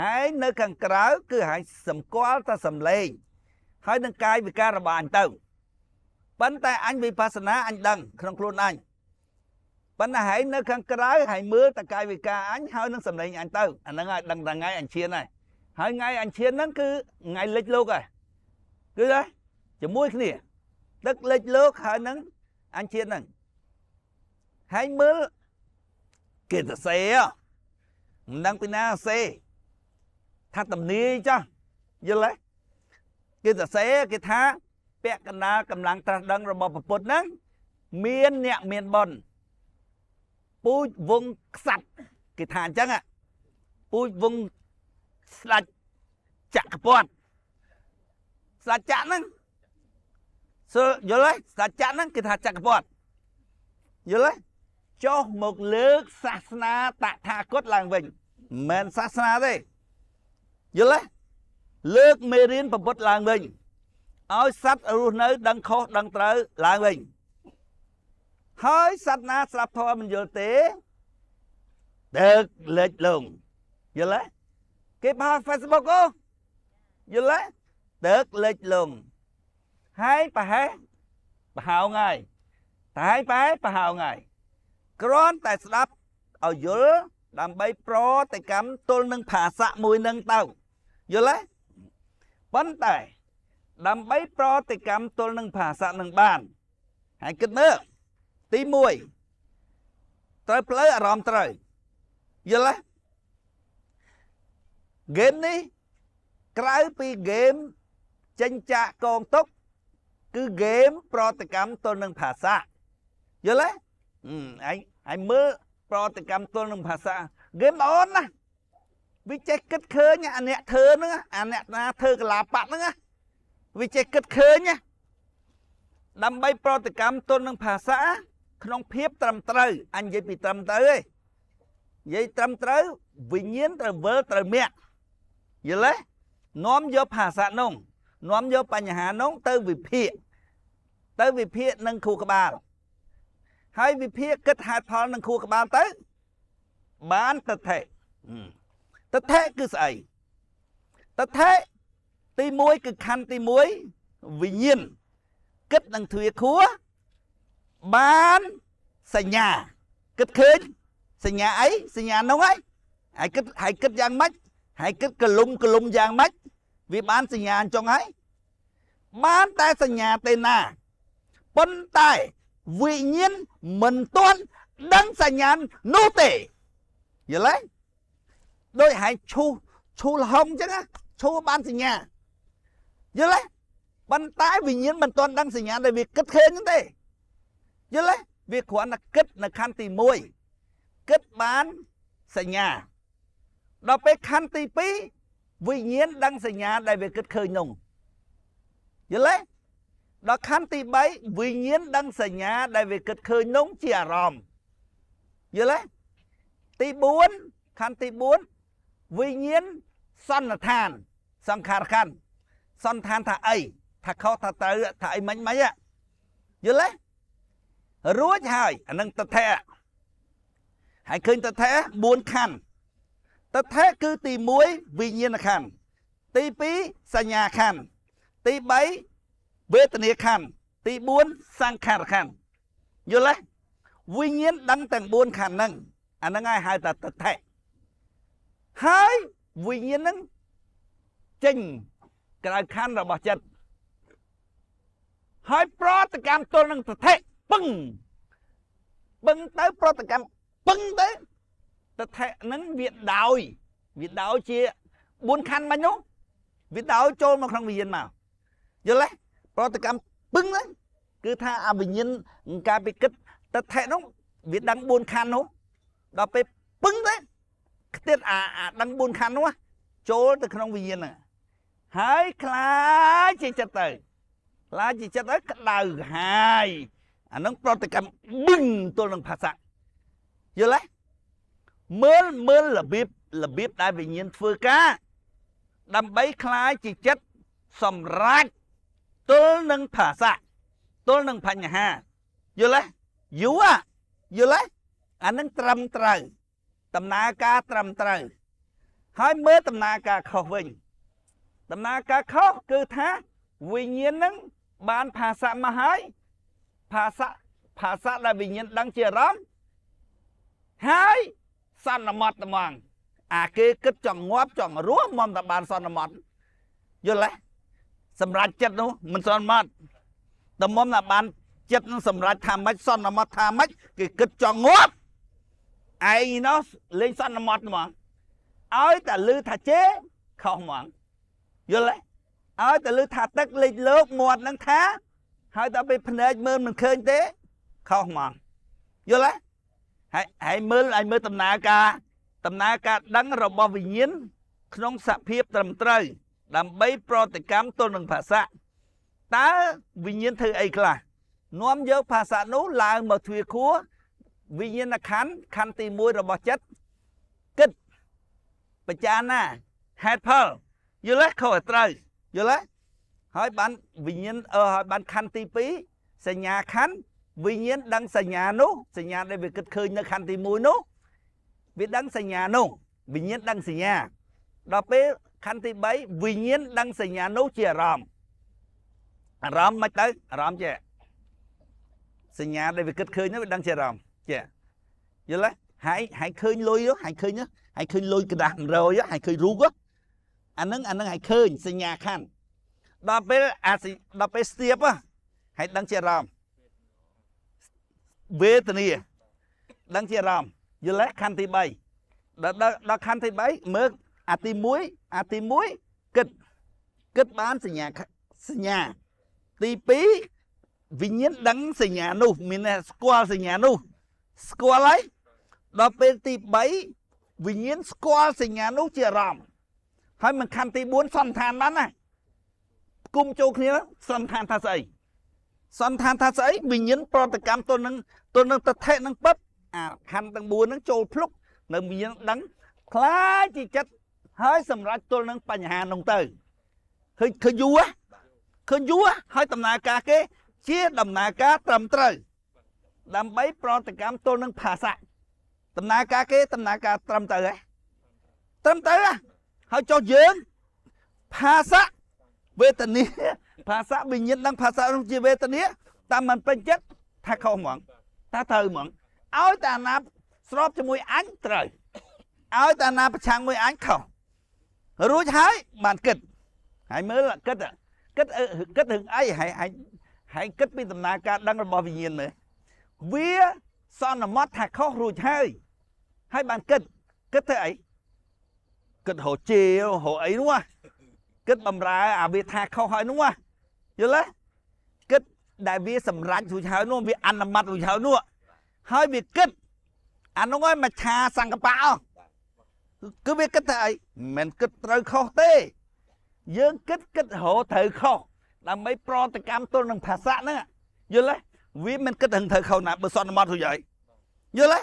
ហើយនៅខាងក្រៅគឺហើយសម្គាល់តែសំឡេងហើយនឹងកាយវិការរបស់អញទៅប៉ុន្តែ អញវិបស្សនាអញដឹង ក្នុងខ្លួនអញប៉ុន្តែហែងនៅខាងក្រៅហែងមើលតកាយវិការអញហើយនឹងសម្លេងអញទៅអាហ្នឹងហើយដឹងថ្ងៃអញឈានហើយហើយថ្ងៃអញឈានហ្នឹងគឺថ្ងៃលិចលោកហើយគឺទេជាមួយគ្នាទឹកលិចលោកហើយនឹងអញឈានហ្នឹងហែងមើលគេទៅសេមិនដឹងពីណាសេថាតំនីចាស់យល់ទេគេសរសេរគេថាពាក់កណ្ដាលកម្លាំងត្រាស់ដឹងរបស់ព្រះពុទ្ធហ្នឹងមានអ្នកមានបុណ្យពូជវងខ្សាត់គេថាអញ្ចឹងពូជវងស្លាច់ចក្រពតស្លាច់ចក្រហ្នឹងសើយល់ទេស្លាច់ចក្រហ្នឹងគេថាចក្រពតយល់ទេចុះមកលើកសាសនាតថាគតឡើងវិញមិនមែនសាសនាទេយល់ទេលើកមេរៀនប្រពុតឡើងវិញឲ្យសัตว์រស់នៅដឹងខុសដឹងត្រូវឡើងវិញហើយសត្វណាស្រាប់ធម៌មិនយល់ទេដឹកលេចលងយល់ទេគេផា Facebook អូយល់ទេដឹកលេចលងហើយប្រហែលប្រហោងហើយតែប្រហែលប្រហោងហើយគ្រាន់តែស្ដាប់ឲ្យយល់ដើម្បីប្រតិកម្មទល់នឹងភាសៈមួយនឹងទៅយល់ទេប៉ុន្តែ ដើម្បីប្រតិកម្មទល់នឹងភាសៈនឹងបានហើយគិតមើលទី1ត្រូវផ្លូវអារម្មណ៍ត្រូវយល់ទេហ្គេមនេះក្រៅពីហ្គេមចិញ្ចាក់កងទុកគឺហ្គេមប្រតិកម្មទល់នឹងភាសាយល់ទេអញអញមើលប្រតិកម្មទល់នឹងភាសាហ្គេមល្អណាស់វាចេះគិតឃើញអាអ្នកធ្វើហ្នឹងអាអ្នកណាធ្វើកលាបៈហ្នឹងវាចេះគិតឃើញដើម្បីប្រតិកម្មទល់នឹងភាសាក្នុងភាពត្រឹមត្រូវអញនិយាយពីត្រឹមត្រូវឯងនិយាយត្រឹមត្រូវវិញ្ញាណត្រូវវិលត្រូវមាក់យល់ទេនាំយកភាសានោះនាំយកបញ្ហានោះទៅវិភាគទៅវិភាគនឹងគ្រូក្បាល ហើយវិភាគគិតហេតុផលនឹងគ្រូក្បាលទៅ បានតថេតថេគឺស្អីតថេទី1គឺខណ្ឌទី1វិញ្ញាណគិតនឹងទ្វាខួរបានសញ្ញាគិតឃើញសញ្ញាអីសញ្ញានោះហើយហើយគិតហើយគិតយ៉ាងម៉េចហើយគិតកលុំកលុំយ៉ាងម៉េចវាបានសញ្ញាអញ្ចឹងហើយបានតែសញ្ញាទេណាប៉ុន្តែវិញ្ញាណមិនទាន់ដឹងសញ្ញានោះទេយល់ទេដោយហែងឈូឈូលហុងអញ្ចឹងឈូបានសញ្ញាយល់ទេប៉ុន្តែវិញ្ញាណមិនទាន់ដឹងសញ្ញាដែលវាគិតឃើញទេយល់ទេវាគ្រាន់តែគិតនៅខណ្ឌទី1គិតបានសញ្ញាដល់ពេលខណ្ឌទី2វិញ្ញាណដឹងសញ្ញា ដែលវាគិតឃើញនោះយល់ទេដល់ខណ្ឌទី3វិញ្ញាណដឹងសញ្ញាដែលវាគិតឃើញនោះជាអារម្មណ៍យល់ទេទី4ខណ្ឌទី4វិញ្ញាណសន្និដ្ឋាន សង្ខារខណ្ឌសន្និដ្ឋានថាអីថាខុសថាត្រូវថាអីមិញមិញយល់ទេរួចហើយអានឹងតថៈហើយឃើញតថៈ4ខណ្ឌតថៈគឺទី1វិញ្ញាណខណ្ឌទី2សញ្ញាខណ្ឌទី3វេទនាខណ្ឌទី4សង្ខារខណ្ឌយល់ទេវិញ្ញាណដឹងទាំង4ខណ្ឌហ្នឹងអាហ្នឹងហើយហៅថាតថៈហើយវិញ្ញាណហ្នឹងចេញក្រៅខណ្ឌរបស់ចិត្តហើយប្រតិកម្មទល់នឹងតថៈពឹងពឹងទៅប្រតិកម្មពឹងទៅតថៈនឹងវាដោយវាដោយជា4ខណ្ឌមិញនោះវាដោយចូលមកក្នុងវិញ្ញាណមកយល់ទេប្រតិកម្មពឹងហ្នឹងគឺថាអវិញ្ញាណកាពិកិតតថៈនោះវាដឹង4ខណ្ឌនោះដល់ពេលពឹងទៅខ្ទៀតអាអាដឹង4ខណ្ឌនោះចូលទៅក្នុងវិញ្ញាណហ្នឹងហើយខ្លាចជាចិត្តទៅខ្លាចជាចិត្តទៅក្តៅហាយអានឹងប្រតិកម្មប៊ឹងទល់នឹងភាសាយល់ទេមើលមើលរបៀបរបៀបដែលវិញ្ញាណធ្វើការដើម្បីคลายជាចិត្តសម្រាប់ទល់នឹងភាសាទល់នឹងបញ្ហាយល់ទេយូរយល់ទេអានឹងត្រឹមត្រូវដំណើរការត្រឹមត្រូវហើយមើលដំណើរការខុសវិញដំណើរការខុសគឺថាវិញ្ញាណនឹងបានភាសាមកហើយភាសាភាសាដែលវិញ្ញាណដឹងជាអារម្មណ៍ហើយសន្មត់ត្មងអាគេគិតចង់ងាប់ ចង់រស់មកតែបានសន្មត់យល់ទេសម្រាប់ចិត្តនោះមិនសន្មត់តែមុំតែបានចិត្តនឹងសម្រាប់ថាម៉េចសន្មត់ថាម៉េចគេគិតចង់ងាប់ឯងនោះលេងសន្មត់ហ្មងឲ្យតែលឺថាជេខុសហ្មងយល់ទេឲ្យតែលឺថាទឹកលេខលោកមាត់នឹងថាហើយតើពេលភ្នែកមើលមិនឃើញទេខុសហ្មងយល់ទេហើយហើយមើលឲ្យមើលដំណើរការដំណើរការដឹងរបស់វិញ្ញាណក្នុងសភាពត្រឹមត្រូវដើម្បីប្រតិកម្មទល់នឹងភាសា តើវិញ្ញាណធ្វើអីខ្លះនាំយកភាសានោះឡើងមកទ្វារខួរវិញ្ញាណខណ្ឌខណ្ឌទី1របស់ចិត្តគិតបច្ចាណាហេតុផលយល់ទេខុសឲ្យត្រូវយល់ទេហើយបានវិញ្ញាណអឺហើយបានខណ្ឌទី2សញ្ញាខណ្ឌវិញ្ញាណដឹងសញ្ញានោះសញ្ញាដែលវាគិតឃើញនៅខណ្ឌទី1នោះវាដឹងសញ្ញានោះវិញ្ញាណដឹងសញ្ញាដល់ពេលខណ្ឌទី3វិញ្ញាណដឹងសញ្ញានោះជាអារម្មណ៍អារម្មណ៍មិនទៅអារម្មណ៍ជាសញ្ញាដែលវាគិតឃើញនោះវាដឹងជាអារម្មណ៍ជាយល់ទេហើយហើយឃើញលុយហើយឃើញហើយឃើញលុយกระดาษ100ហើយឃើញរូបអានឹងអានឹងហើយឃើញសញ្ញាខណ្ឌដល់ពេលអាដល់ពេលស្ទាបហើយដឹងជាអារម្មណ៍វេទនាដឹងជាអារម្មណ៍យល់ខណ្ឌទី3ដល់ដល់ខណ្ឌទី3មើលអាទី1អាទី1គិតគិតបានសញ្ញាសញ្ញាទី2វិញ្ញាណដឹងសញ្ញានោះមានស្គាល់សញ្ញានោះស្គាល់ហើយដល់ពេលទី3វិញ្ញាណស្គាល់សញ្ញានោះជាអារម្មណ៍ហើយមិនខណ្ឌទី4សន្តានបានណាគុំចូលគ្នាសន្តានថាស្អីសន្តានថាស្អីវិញ្ញាណប្រតិកម្មទល់នឹងទល់នឹងតថេនឹងបិបអាខណ្ឌទាំង4នឹងចូលភ្លុកនៅវិញ្ញាណដឹងខ្លាចជាចិត្តហើយ សម្រាប់ទល់នឹងបញ្ហានោះទៅឃើញឃើញយូរឃើញយូរហើយដំណើរការគេជាដំណើរការត្រឹមត្រូវដើម្បីប្រតិកម្មទល់នឹងភាសាដំណើរការគេដំណើរការត្រឹមត្រូវហ៎ត្រឹមត្រូវហ៎ហើយចុះយើងភាសាវេទនាភាសាវិញ្ញាណនិងភាសានោះជាវេទនា តាមមិនពេញចិត្តថាខុសហ្មងតើត្រូវហ្មងឲ្យតាណាស្របជាមួយអញត្រូវឲ្យតាណាប្រឆាំងមួយអញខុសរួចហើយបានគិតហើយមើលគិតគិតគិតរឿងអីហើយអញហើយគិតពីដំណើរការដឹងរបស់វិញ្ញាណមើលវាសន្មត់ថាខុសរួចហើយហើយបានគិតគិតធ្វើអីគិតហោជេហោអីនោះគិតបំរើអាវាថាខុសហើយនោះយល់ទេគិតដែលវាសម្រេចរួចហើយនោះវា អនុម័តរួចហើយនោះហើយវាគិតអានោះហើយមច្ឆាសង្កបៈអស់គឺវាគិតថាអីមិនមែនគិតត្រូវខុសទេ យើងគិតគិតរហូតត្រូវខុសដើម្បីប្រតិកម្មទល់នឹងភាសាហ្នឹងយល់ទេវាមិនគិតនឹងត្រូវខុសណាបើសន្មតរួចហើយយល់ទេ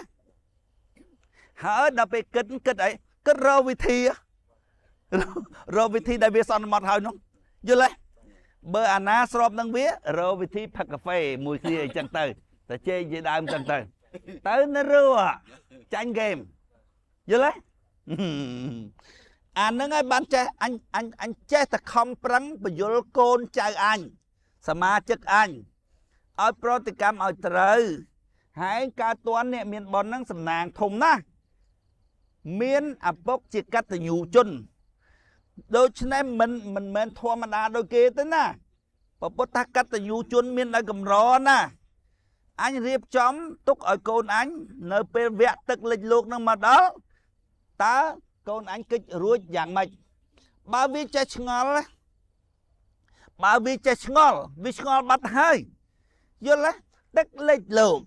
ហើយដល់ពេលគិតគិតអីគិតរកវិធីរកវិធីដែលវាសន្មត់ហើយនោះយល់ទេបើ អាណាស្របនឹងវារកវិធីផឹកកាហ្វេមួយគ្នាអញ្ចឹងទៅតែជែកនិយាយដើមចឹងទៅទៅនៅរੂចាញ់ហ្គេមយល់ទេអានឹងហើយបានចេះអញអញអញចេះតែខំប្រឹងបយលកូនចៅអញសមាជិកអញឲ្យប្រតិកម្មឲ្យត្រូវហើយការតន់អ្នកមានប៉ុននឹងសំណាងធំណាស់មានអពុកជាកតញ្ញូជនដូច្នេះមិនមិនមែនធម្មតាដូចគេទេណាពុទ្ធថាកតញ្ញូជនមានដល់កម្រណា អញរៀបចំ ទុកឲ្យកូនអញនៅពេលវគ្គទឹកលិចលោកនឹងមកដល់តើកូនអញគិតរួចយ៉ាងម៉េចបើវាចេះឆ្ងល់បើវាចេះឆ្ងល់វាឆ្ងល់បាត់ហើយយល់ទេទឹកលិចលោក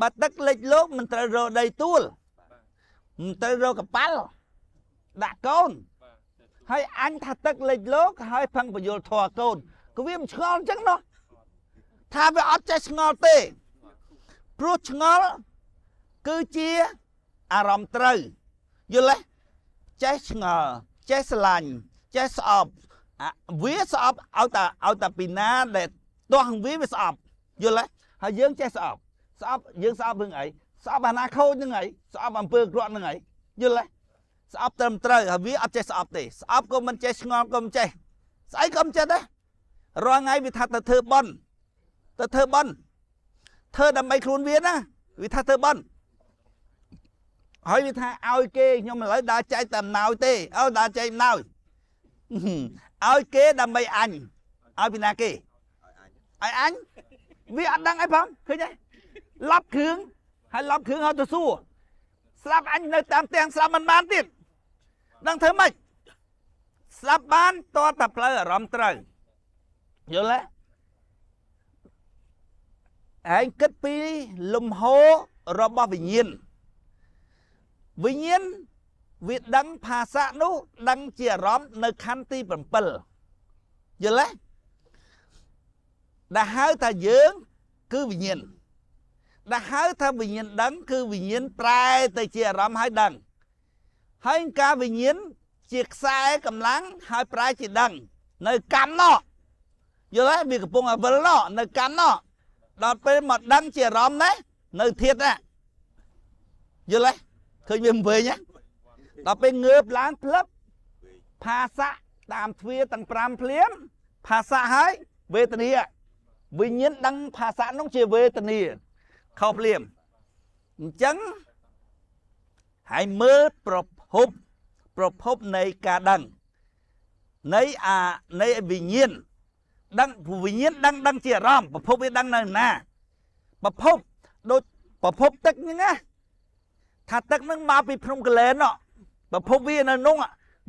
បើទឹកលិចលោក មិនត្រូវរដីទួល មិនត្រូវរកប៉ាល់ដាក់កូនហើយអញថាទឹកលិចលោកហើយផឹងបញ្យលធွာកូនក៏វាមិនឆ្ងល់អញ្ចឹងណោះថាវាអត់ចេះឆ្ងល់ទេព្រោះឆ្ងល់គឺជាអារម្មណ៍ត្រូវយល់ទេចេះឆ្ងល់ចេះស្រឡាញ់ចេះស្អប់វាស្អប់ឲ្យតែឲ្យតែពីណាដែលទាស់វាវាស្អប់យល់ទេហើយយើងចេះស្អប់ស្អប់យើងស្អប់រឿងអីស្អប់អាណាខូចនឹងអីស្អប់អំពើ ក្រក់នឹងអីយល់ទេស្អប់ត្រឹមត្រូវហើយវាអត់ចេះស្អប់ទេស្អប់ក៏មិនចេះឆ្ងល់ក៏មិនចេះស្អីក៏មិនចេះដែររាល់ថ្ងៃវាថាទៅធ្វើបន់ទៅធ្វើបន់ធ្វើដើម្បីខ្លួនវាណាវាថាធ្វើបន់ហើយវាថាឲ្យគេខ្ញុំឥឡូវដើរចែកតំណោយទេអើដើរចែកតំណោយឲ្យគេដើម្បីអញឲ្យពីណាគេឲ្យអញវាអត់ដឹងអីផងឃើញទេឡប់គ្រឿងហើយឡប់គ្រឿងហើយទៅសួរស្រាប់អញនៅតាមទាំងស្រាប់មិនបានទៀតដឹងធ្វើម៉េចស្ដាប់បានតតតែផ្លូវអារម្មណ៍ត្រូវយល់ទេឯងគិតពីលំហរបស់វិញ្ញាណវិញ្ញាណវាដឹងភាសានោះ ដឹងជាអារម្មណ៍នៅខណ្ឌទី7យល់ទេដែលហៅថាយើងគឺវិញ្ញាណដែលហៅថាវិញ្ញាណដឹង គឺវិញ្ញាណប្រែ ទៅជាអារម្មណ៍ឲ្យដឹងហើយការវិញ្ញាណជាខ្សែកម្លាំងហើយប្រែជាដឹង នៅកម្មនោះយល់ទេវាកំពុងអវិលនោះនៅកម្មនោះដល់ពេលមកដឹងជាអារម្មណ៍ណានៅធាតណាយល់ទេឃើញវាមិនវិញណាដល់ពេលងើបឡើងផ្លឹបផាសៈតាមទ្វាទាំង5ភ្លាមផាសៈហើយវេទនាវិញ្ញាណដឹងផាសៈនោះជាវេទនាខុសភ្លាមអញ្ចឹងហើយមើលប្រហូបប្រភពនៃការដឹងនៃអានៃវិញ្ញាណដឹងវិញ្ញាណដឹងដឹងជាអារម្មណ៍ប្រភពវាដឹងនៅណាប្រភពដូចប្រភពទឹកអញ្ចឹងណាថាទឹកហ្នឹងមកពីភ្នំកលែនប្រភពវានៅនោះ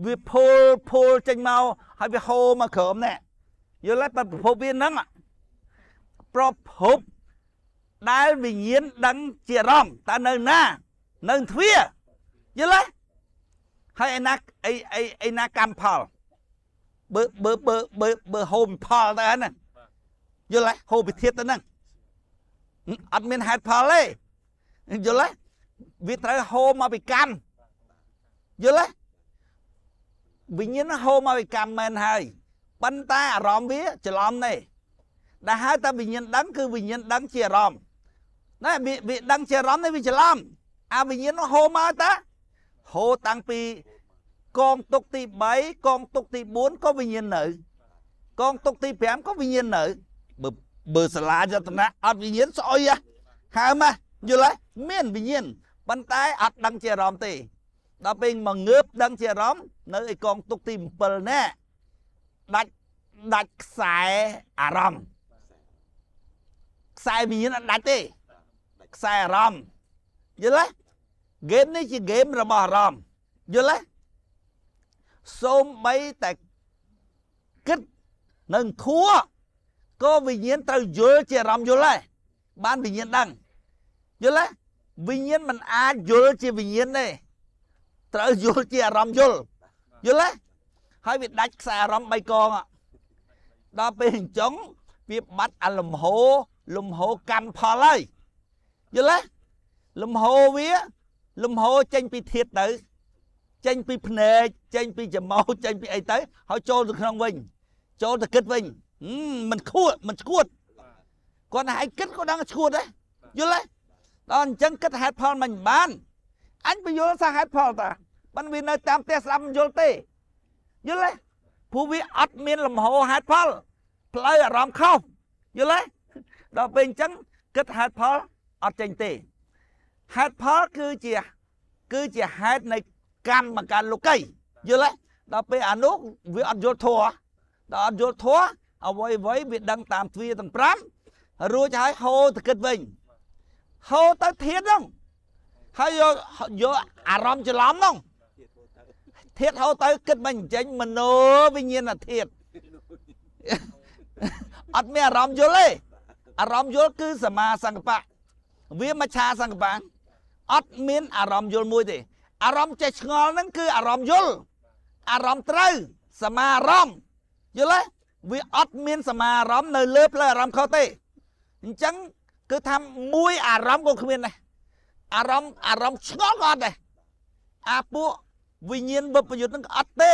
វាភូលភូលចេញមកហើយវាហូរមកក្រោមនេះយល់ទេប្រភពវាហ្នឹងប្រភពដែលវិញ្ញាណដឹងជាអារម្មណ៍តើនៅណានៅទ្វាយល់ទេហើយឯណាអីអីឯណាកម្មផលបើបើបើបើបើហូមផលទៅហ្នឹងយល់ទេហូបវិធិទៅហ្នឹងអត់មានហេតុផលទេយល់ទេវាត្រូវហូមមកពីកម្មយល់ទេវិញ្ញាណហូមមកពីកម្មមែនហើយប៉ុន្តែអារម្មណ៍វាច្រឡំទេដែលហៅថាវិញ្ញាណដឹង គឺវិញ្ញាណដឹងជាអារម្មណ៍ណែវាដឹងជាអារម្មណ៍នេះវាច្រឡំអាវិញ្ញាណហូមមកតាហូរតាំងពីកងទុកទី3កងទុកទី4ក៏វិញ្ញាណនៅកងទុកទី5ក៏វិញ្ញាណនៅបើបើសាលាយតនៈអត់វិញ្ញាណស្អុយហើមយល់ទេមានវិញ្ញាណប៉ុន្តែអត់ដឹងជាអារម្មណ៍ទេដល់ពេលមកងើបដឹងជាអារម្មណ៍នៅឯកងទុកទី7ណែដាច់ដាច់ខ្សែអារម្មណ៍ខ្សែវិញ្ញាណអត់ដាច់ទេខ្សែអារម្មណ៍យល់ទេហ្គេមនេះជាហ្គេមរបស់អារម្មណ៍យល់ទេសូម្បីតែគិតនឹងខួក៏វិញ្ញាណត្រូវយល់ជាអារម្មណ៍យល់ដែរបានវិញ្ញាណដឹងយល់ទេវិញ្ញាណមិនអាចយល់ជាវិញ្ញាណទេត្រូវយល់ជាអារម្មណ៍យល់យល់ទេហើយវាដាច់ខ្សែអារម្មណ៍3កងដល់ពេលអញ្ចឹងវាបាត់អាលំហោលំហោកាន់ផលហើយយល់ទេលំហោវាលំហូរចេញពីធាតទៅ ចេញពីភ្នែកចេញ ពីច្រមុះចេញពីអីទៅហើយចូលទៅក្នុងវិញ ចូលទៅគិតវិញមិនខួតមិនឈួតគាត់ឲ្យគិតក៏ដឹងឈួតដែរយល់ទេដល់អញ្ចឹងគិតហេតុផលមិនបានអញបញ្យល់សារហេតុផលតាបានវានៅតាមផ្ទះស្ដាប់មិនយល់ទេយល់ទេព្រោះវាអត់មានលំហហេតុផលផ្លូវអារម្មណ៍ខុសយល់ទេដល់ពេលអញ្ចឹងគិតហេតុផលអត់ចេញទេហេតុផលគឺជាគឺជាហេតុនៃកម្មការលោកីយល់ទេដល់ពេលអានោះវាអត់យល់ធัวដល់អត់យល់ធัวអ្វីអ្វីវាដឹងតាមទ្វាទាំង5រួចហើយហូរទៅគិតវិញហូរទៅធៀតហ្នឹងហើយយកយកអារម្មណ៍ច្រឡំហ្នឹងធៀតហូរទៅគិតមិនចេញមនោវិញ្ញាណធៀតអត់មានអារម្មណ៍យល់ទេអារម្មណ៍យល់គឺសមាសង្កបៈវាមច្ឆាសង្កបៈអត់មានអារម្មណ៍យល់មួយទេអារម្មណ៍ចេះឆ្ងល់ហ្នឹងគឺអារម្មណ៍យល់អារម្មណ៍ត្រូវសមារម្មណ៍យល់ទេវាអត់មានសមារម្មណ៍នៅលើផ្លូវអារម្មណ៍ខុសទេអញ្ចឹងគឺថាមួយអារម្មណ៍ក៏គ្មានដែរអារម្មណ៍អារម្មណ៍ឆ្ងល់ក៏អត់ដែរអាពួកវិញ្ញាណវិបយុទ្ធនឹងអត់ទេ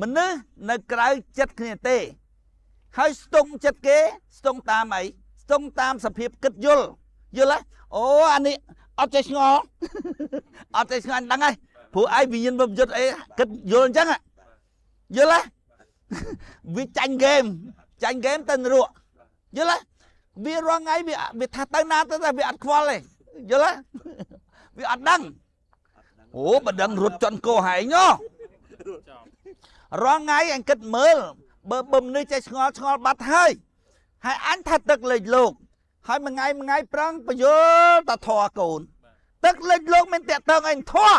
មនុស្សនៅក្រៅចិត្តគ្នាទេហើយស្ទង់ចិត្តគេស្ទង់តាមអីស្ទង់តាមសភាពគិតយល់យល់ទេអូអានេះអត់ចេះស្ងល់អត់ចេះស្ងល់ដឹងហើយព្រោះឯងវិញ្ញាណវិបយុទ្ធអីគិតយល់អញ្ចឹងយល់ទេវាចាញ់ហ្គេមចាញ់ហ្គេមទៅនរកយល់ទេវារងថ្ងៃវាវាថាទៅណាទៅតែវាអត់ខ្វល់ទេយល់ទេវាអត់ដឹងអូបើដឹងរត់ចន់កោហែងហ៎រងថ្ងៃអញគិតមើលបើបឹមនេះចេះឆ្ងល់ឆ្ងល់បាត់ហើយហើយអញថាទឹកលេខលោកហើយមួយថ្ងៃមួយថ្ងៃប្រឹងបញ្យល់តធរកូន ទឹកលេចលោកមានតេតឹងអីធរ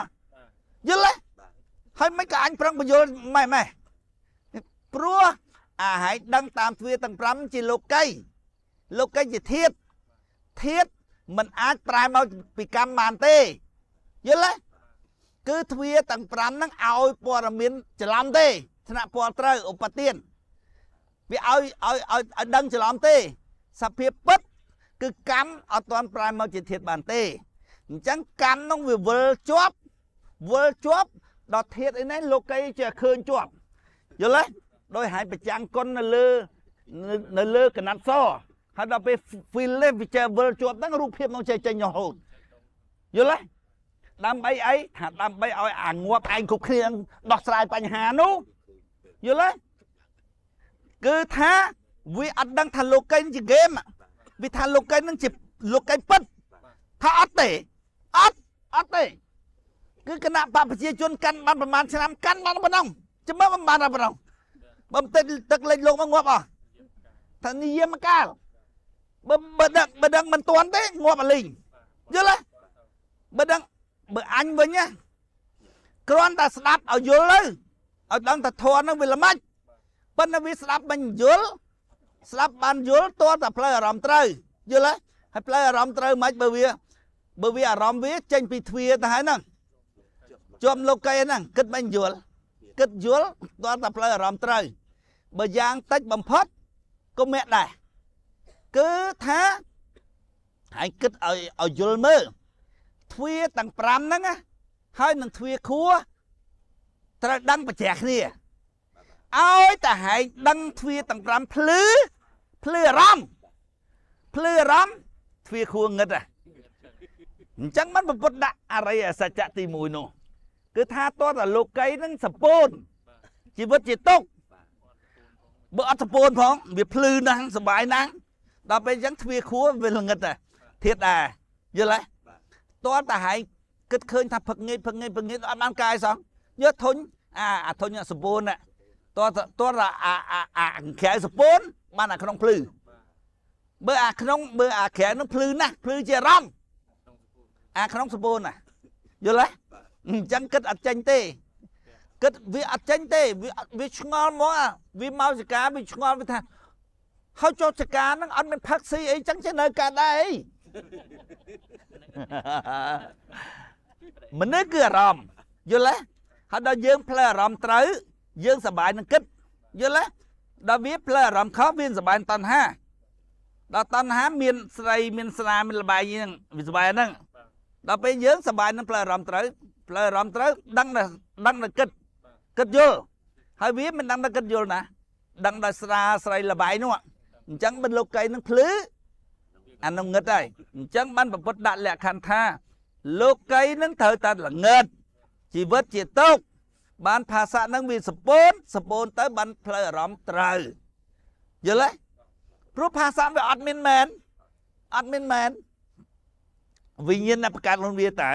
យល់ទេហើយមិនក៏អញប្រឹងបញ្យល់ម៉េះម៉េះព្រោះអាហែកដឹងតាមទ្វាទាំង5ជាលោកីលោកីជាធាត ធាតมันអាចប្រែមកពីកម្មបានទេយល់ទេគឺទ្វាទាំង5ហ្នឹងឲ្យព័ត៌មានច្រឡំទេថ្នាក់ពលត្រូវឧបទានវាឲ្យឲ្យឲ្យដឹងច្រឡំទេ សភាពពិតគឺកម្មអត់ទាន់ប្រែមកជាធាតុបានទេអញ្ចឹងកម្មនោះវាវិលជាប់វិលជាប់ដល់ធាតុអីណាលោកីជាឃើញជាប់យល់ទេដោយហើយប្រចាំងគុណនៅលើនៅលើកណាត់សហើយដល់ពេល feel លេវាជាវិលជាប់ហ្នឹងរូបភាពនោះចេញចេញរហូតយល់ទេដើម្បីអីថាដើម្បីឲ្យ អាងាប់ឯងគ្រប់គ្នាដោះស្រាយបញ្ហានោះយល់ទេគឺថាវាអត់ដឹងថាលោកកេងជាហ្គេមវាថាលោកកេងនឹងជាលោកកេងពិតថាអត់ទេអត់អត់ទេគឺគណៈបកប្រជាជនកាន់បានប្រហែលឆ្នាំកាន់បានប៉ុណ្ណឹងចាំមើលបានប៉ុណ្ណឹងបើមិនទឹកទឹកលេចលោកមកងាប់អស់ថានិយាមកាលបើបើដឹងបើដឹងមិនទាន់ទេងាប់អលីងយល់ទេបើដឹងបើអញវិញណាគ្រាន់តែស្ដាប់ឲ្យយល់ទៅឲ្យដឹងថាធរនឹងវាល្មិចប៉ុន្តែវាស្ដាប់មិនយល់ស្ដាប់បានយល់តើតែផ្លូវអារម្មណ៍ត្រូវយល់ហើយហើយផ្លូវអារម្មណ៍ត្រូវមិនបើវា បើវាអារម្មណ៍វា ចេញ ពីទ្វាទៅហើយហ្នឹងជាប់លោកីហ្នឹងគិតមិនយល់គិតយល់តើតែផ្លូវអារម្មណ៍ត្រូវបើយ៉ាងតិចបំផុតក៏មាក់ដែរគឺថាហើយគិតឲ្យឲ្យយល់មើលទ្វាទាំង5ហ្នឹងហើយនឹងទ្វាខួរត្រូវដឹងបញ្ជាក់គ្នាឲ្យតាហែងដឹងទ្វាទាំង5ភ្លឺភ្លឺអារម្មណ៍ភ្លឺអារម្មណ៍ទ្វាខួងងឹតអញ្ចឹងមិនពុទ្ធដាក់អរិយសច្ចៈទី1នោះគឺថាតតលោកីនឹងសពូនជីវិតជាទុកបើអត់សពូនផងវាភ្លឺណាស់សុបាយណាស់ដល់ពេលអញ្ចឹងទ្វាខួរវាល្ងឹតធាតដែរយល់ទេតតតាហែងគិតឃើញថាផឹកងេតផឹកងេតផឹកងេតអត់បានកាយសោះយកធុញអាអាធុញសម្បូរណាតតតអាអាអាក្រៅសពូន បានអាក្នុងភ្លឺបើអាក្នុងបើអាក្រៅនឹងភ្លឺណាស់ភ្លឺជាអារម្មណ៍អាក្នុងសពូនណា យល់ទេអញ្ចឹងគិតអត់ចេញទេគិតវាអត់ចេញទេវាវាឆ្ងល់មកវាមកសិកាវាឆ្ងល់វាថាហើយចោតសិកាហ្នឹងអត់មានផឹកស៊ីអីចឹងចេះនៅកើតដែរអីមនុស្សគឺអារម្មណ៍យល់ទេហើយដល់យើងផ្លែអារម្មណ៍ត្រូវយើងសបាយនឹងគិតយល់ទេដល់វាផ្លូវអារម្មណ៍ខុសវាសបាយតណ្ហាដល់តណ្ហាមានស្រីមានស្នាមានលបាយហ្នឹងវាសបាយហ្នឹងដល់ពេលយើងសបាយនឹងផ្លូវអារម្មណ៍ត្រូវផ្លូវអារម្មណ៍ត្រូវដឹងដឹងដល់គិតគិតយល់ហើយវាមិនដឹងដល់គិតយល់ណាដឹងដល់ស្រាស្រីលបាយនោះអញ្ចឹងបិណ្ឌលោកីនឹងភ្លឺអានឹងងឹតហើយអញ្ចឹងបានប្រពុតដាក់លក្ខខណ្ឌថាលោកីនឹងត្រូវតែល្ងឹតជីវិតជាទុក្ខបានភាសានឹងវាសពូនសពូនទៅបានផ្លូវអារម្មណ៍ត្រូវយល់ទេព្រោះភាសាវាអត់មានមែនអត់មានមែនវិញ្ញាណប្រកាសខ្លួនវាតា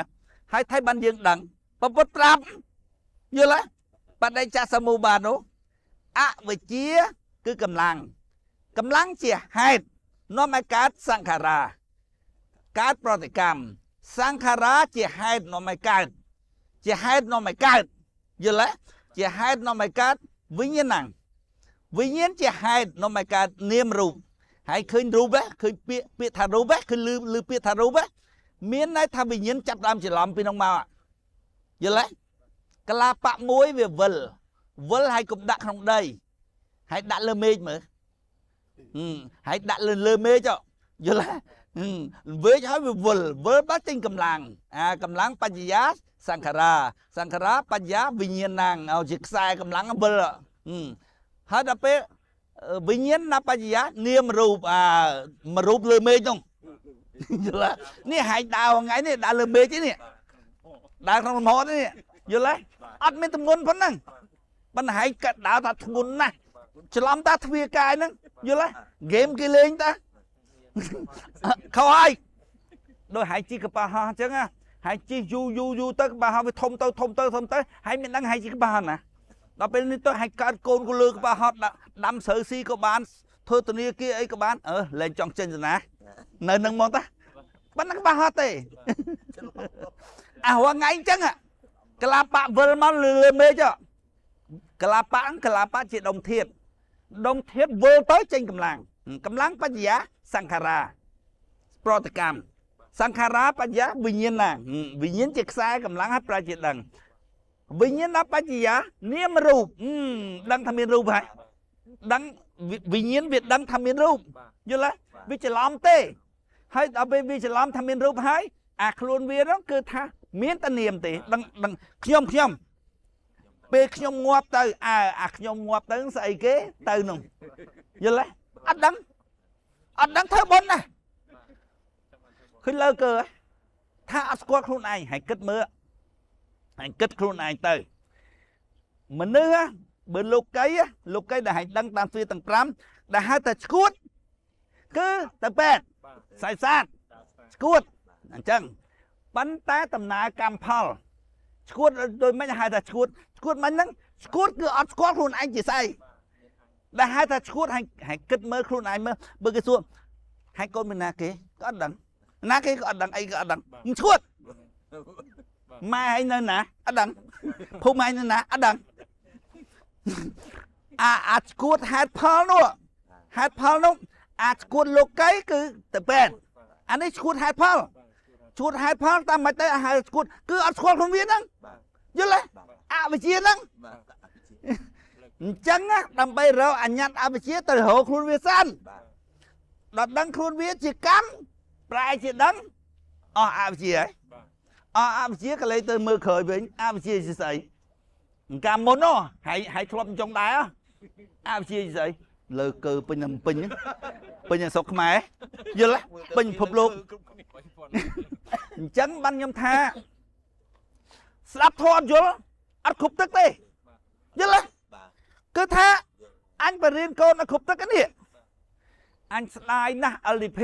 ហើយថៃបានយើងដឹងពពុតប្រាប់យល់ទេបដិចសមូបាននោះអវិជ្ជាគឺកម្លាំងកម្លាំងជាហេតុនាំឲ្យកើតសង្ខារាកើតប្រតិកម្មសង្ខារាជាហេតុនាំឲ្យកើតជាហេតុនាំឲ្យកើតយល់ទេជាហេតុនាំឲ្យកើតវិញ្ញាណังវិញ្ញាណជាហេតុនាំឲ្យកើតនាមរូបហើយឃើញរូបឃើញពាក្យពាក្យថារូបឃើញលឺលឺពាក្យថារូបមានន័យថាវិញ្ញាណចាប់ដើមច្រឡំពីក្នុងមកយល់ទេកលាបៈមួយវាវិលវិលហើយកុំដាក់ក្នុងដីហើយដាក់លើមេឃមើលហឹមហើយដាក់លើលើមេឃយល់ទេវេកហើយវាវល់វល់បាត់ទិញកម្លាំងអាកម្លាំងបញ្ញាសង្ខារាសង្ខារាបញ្ញាវិញ្ញាណងឲ្យជាខ្សែកម្លាំងវល់ហើយដល់ពេលវិញ្ញាណណបញ្ញានាមរូបអាមរូបលើមេឃនោះយល់នេះហែកដើរថ្ងៃនេះដើរលើមេឃនេះដើរក្នុងលំហនេះយល់ទេអត់មានទម្ងន់ប៉ុណ្ណឹងបណ្ហែកកើតដើរថាធ្ងន់ណាស់ច្រឡំតាទ្វារកាយហ្នឹងយល់ទេហ្គេមគេលេងតាខោហើយដោយហែងជីកប៉ាហោះអញ្ចឹងណាហែងជីយូយូយូទៅកប៉ាហោះវាធំទៅធំទៅធំទៅហែងមិនដឹងហែងជីកប៉ាហោះណាដល់ពេលនេះទៅហែងកើតកូនក៏លើកប៉ាហោះដាំស្រូវស៊ីក៏បានធ្វើធនាគារអីក៏បានអឺលែងចង់ចេញទៅណានៅនឹងមកតាប៉ុណ្ណឹងប៉ាហោះទេអាហួថ្ងៃអញ្ចឹងក្លាប៉វិលមកលើលើមេចក្លាប៉ក្លាប៉ជាដុំធៀបដុំធៀបវិលទៅចេញកម្លាំងកម្លាំងបញ្ញាសង្ខារាប្រតកម្មសង្ខារាបញ្ញាវិញ្ញាណវិញ្ញាណជាខ្សែកម្លាំងឲ្យប្រាជ្ញាដឹងវិញ្ញាណបញ្ញានាមរូបដឹងថាមានរូបហើយដឹងវិញ្ញាណវាដឹងថាមានរូបយល់ទេវាច្រឡំទេហើយដល់ពេលវាច្រឡំថាមានរូបហើយ អាខ្លួនវានោះគឺថាមានតនាមទេដឹងដឹងខ្ញុំខ្ញុំពេលខ្ញុំងាប់ទៅអើអាខ្ញុំងាប់ទៅស្អីគេទៅនោះយល់ទេអត់ដឹងអត់ដឹងធ្វើបុណ្យណាឃើញលើកើថាអត់ស្គាល់ខ្លួនឯងហើយគិតមើលឯងគិតខ្លួនឯងទៅ មនុស្សបើលោកីលោកីដែលហែងដឹង តាមទ្វាទាំង5ដែលហៅតែឈួតគឺទៅពេទ្យសាយសាទឈួតអញ្ចឹងប៉ុន្តែដំណើរកម្មផលឈួតដោយមិនហៅថាឈួតឈួតមិនហ្នឹងឈួតគឺអត់ស្គាល់ខ្លួនឯងជាស្អីដែលហៅថាឈួតហើយហើយគិតមើលខ្លួនឯងមើលបើគេសួរហើយកូនមានណា គេក៏អត់ដឹង ណាគេក៏អត់ដឹងអីក៏អត់ដឹងឈួតម៉ែឯងនៅណាអត់ដឹងភូមិឯងនៅណាអត់ដឹងអាអាចឈួតហេតុផលនោះហេតុផលនោះអាចឈួតលោកីគឺតពេនអានេះឈួតហេតុផលឈួតហេតុផលតាមមិនទៅហៅឈួត គឺអត់ស្គាល់ខ្លួនវាហ្នឹងយល់ទេអវិជ្ជាហ្នឹងអញ្ចឹងដើម្បីរកអញ្ញត្តិអវិជ្ជាទៅរកខ្លួនវាសិនដល់ដឹងខ្លួនវាជាកម្មប្រែជាដឹងអស់អវិជ្ជាហើយអស់អវិជ្ជាក៏លេទៅមើលក្រោយវិញអវិជ្ជាជាស្អីកម្មមុនហ៎ហើយហើយធ្លាប់ចង់ដែរអវិជ្ជាជាស្អីលើកើពេញពេញពេញស្រុកខ្មែរយល់ពេញពិភពលោកអញ្ចឹងបានខ្ញុំថាស្ដាប់ធម៌យល់អត់គ្រប់ទឹកទេយល់ទេគឺថាអញបរៀនកូនឲ្យគ្រប់ទឹកនេះអញស្ដាយណាស់ LDP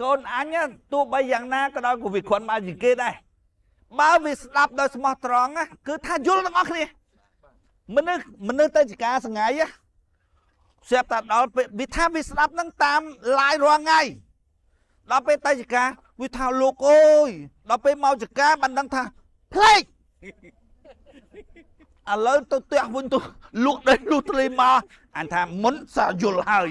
កូនអញទោះបីយ៉ាងណាក៏ដោយក៏វាគ្រាន់មកជាងគេដែរបើវាស្ដាប់ដោយស្មោះត្រង់គឺថាយល់ទាំងអស់គ្នាមនុស្សមនុស្សទៅជាការសង្ហើយស្រាប់តែដល់វាថាវាស្ដាប់នឹងតាមឡាយរាល់ថ្ងៃដល់ពេលទៅជាការវាថាលោកអើយដល់ពេលមកជាការបានដឹងថាភ្លេចឥឡូវទៅផ្ទះវិញទៅលក់ដេកលុះទលេមកអានថាមុនសាយល់ហើយ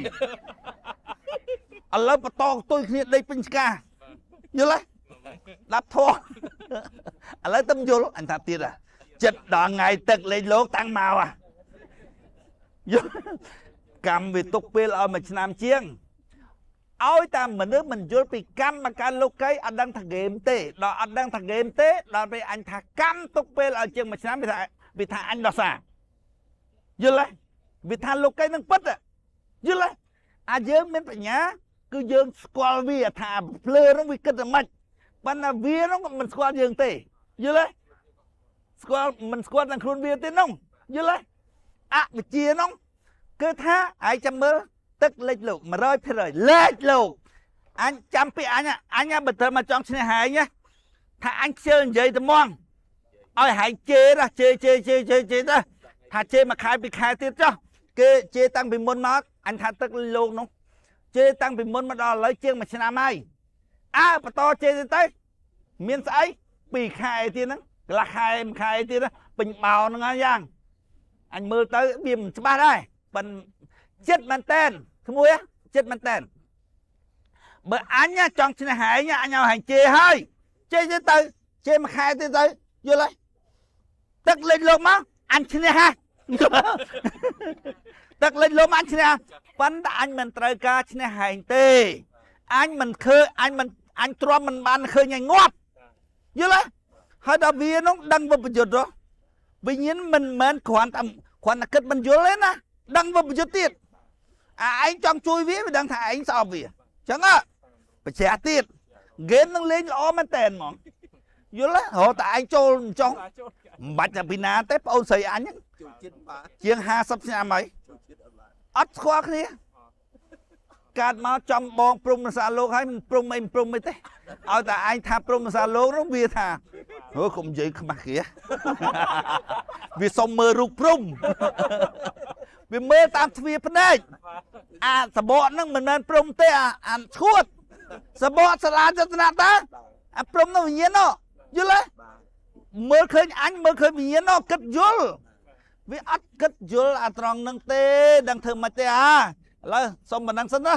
ឥឡូវបន្តទុយគ្នាដេកពេញឆ្កាយល់ទេដាប់ធោះឥឡូវទៅយល់អានថាទៀតអាចិត្តដល់ថ្ងៃទឹកលេងលោកតាំងមកអាយល់កម្មវាទុកពេលឲ្យមួយឆ្នាំជាងឲ្យតែមនុស្សមិនយល់ពីកម្មមកកាន់លោកីអត់ដឹងថាហ្គេមទេដល់អត់ដឹងថាហ្គេមទេដល់ពេលអញថាកម្មទុកពេលឲ្យជាងមួយឆ្នាំវាថាវាថាអញដោះសារយល់ទេវាថាលោកកៃនឹងពិតយល់ទេអាយើងមានបញ្ញា គឺយើងស្គាល់វាថាភ្លើនឹងវាគិតតែម៉េចប៉ុន្តែវានឹងមិនស្គាល់យើងទេយល់ទេស្គាល់មិនស្គាល់ទាំងខ្លួនវាទេនោះយល់ទេអវិជ្ជានោះគឺថាឯងចាំមើលទឹកលិចលោក100%លិចលោកអញចាំពាក្យអញអញបើត្រឹមមកចង់ឈ្នះហែងថាអញខ្ជិលនិយាយតែមកឲ្យហែងជេណាជេជេជេជេជេណាថាជេមួយខែពីរខែទៀតចុះគេជេតាំងពីមុនមកអញថាទឹកលោកនោះជេតាំងពីមុនមកដល់ឥឡូវជាងមួយឆ្នាំហើយអើបន្តជេទៀតទៅមានស្អីពីរខែទៀតហ្នឹងកន្លះខែមួយខែទៀតពេញបោហ្នឹងហើយយ៉ាងអញមើលទៅវាមិនច្បាស់ដែរប៉ិនចិត្តមែនតែនក្មួយចិត្តមែនតែនបើអញចង់ឈ្នះហែងអញឲ្យហែងជេហើយជេទៅជេមួយខែទៀតទៅយល់ហើយទឹកលេញលោកមកអញឈ្នះហ่ะទឹកលេញលោកមកអញឈ្នះប៉ុន្តែអញមិនត្រូវការឈ្នះហែងទេអញមិនឃើញអញមិនអញទ្រាំមិនបានឃើញអញងាប់យល់ទេហើយដល់វានោះដឹងវិបយុទ្ធវិញ្ញាណមិនមែនគ្រាន់តែគ្រាន់តែគិតមិនយល់ទេណាដឹងវិបយុទ្ធទៀតអាឯងចង់ជួយវាវាដឹងថាឯងស្អប់វាអញ្ចឹងប្រជះទៀតហ្គេមនឹងលេងល្អមែនតែនហ្មងយល់ទេហៅតែឯងចូលមិនចង់មិនបាច់តែពីណាទេប្អូនស្រីអញជាង50ឆ្នាំហើយអត់ស្គាល់គ្នាកើតមកចំបង ព្រំភាសាលោកហើយមិនព្រំអីមិនព្រំអីទេឲ្យតែឯងថាព្រំភាសាលោកនោះវាថាអូកុំនិយាយខ្មាស់គ្នាវាសុំមើលរូបព្រំ វាមើលតាមទ្វារភ្នែកអាសបកហ្នឹងមិនមែនព្រំទេអាឈួតសបកសាលាចតនាតាអាព្រំនោះវិញ្ញាណនោះយល់ទេមើលឃើញអញមើលឃើញវិញ្ញាណគិតយល់វាអត់គិតយល់អាត្រង់នឹងទេ ដឹងធ្វើម៉េចទេអាឥឡូវសុំបណ្ដឹងសិនណា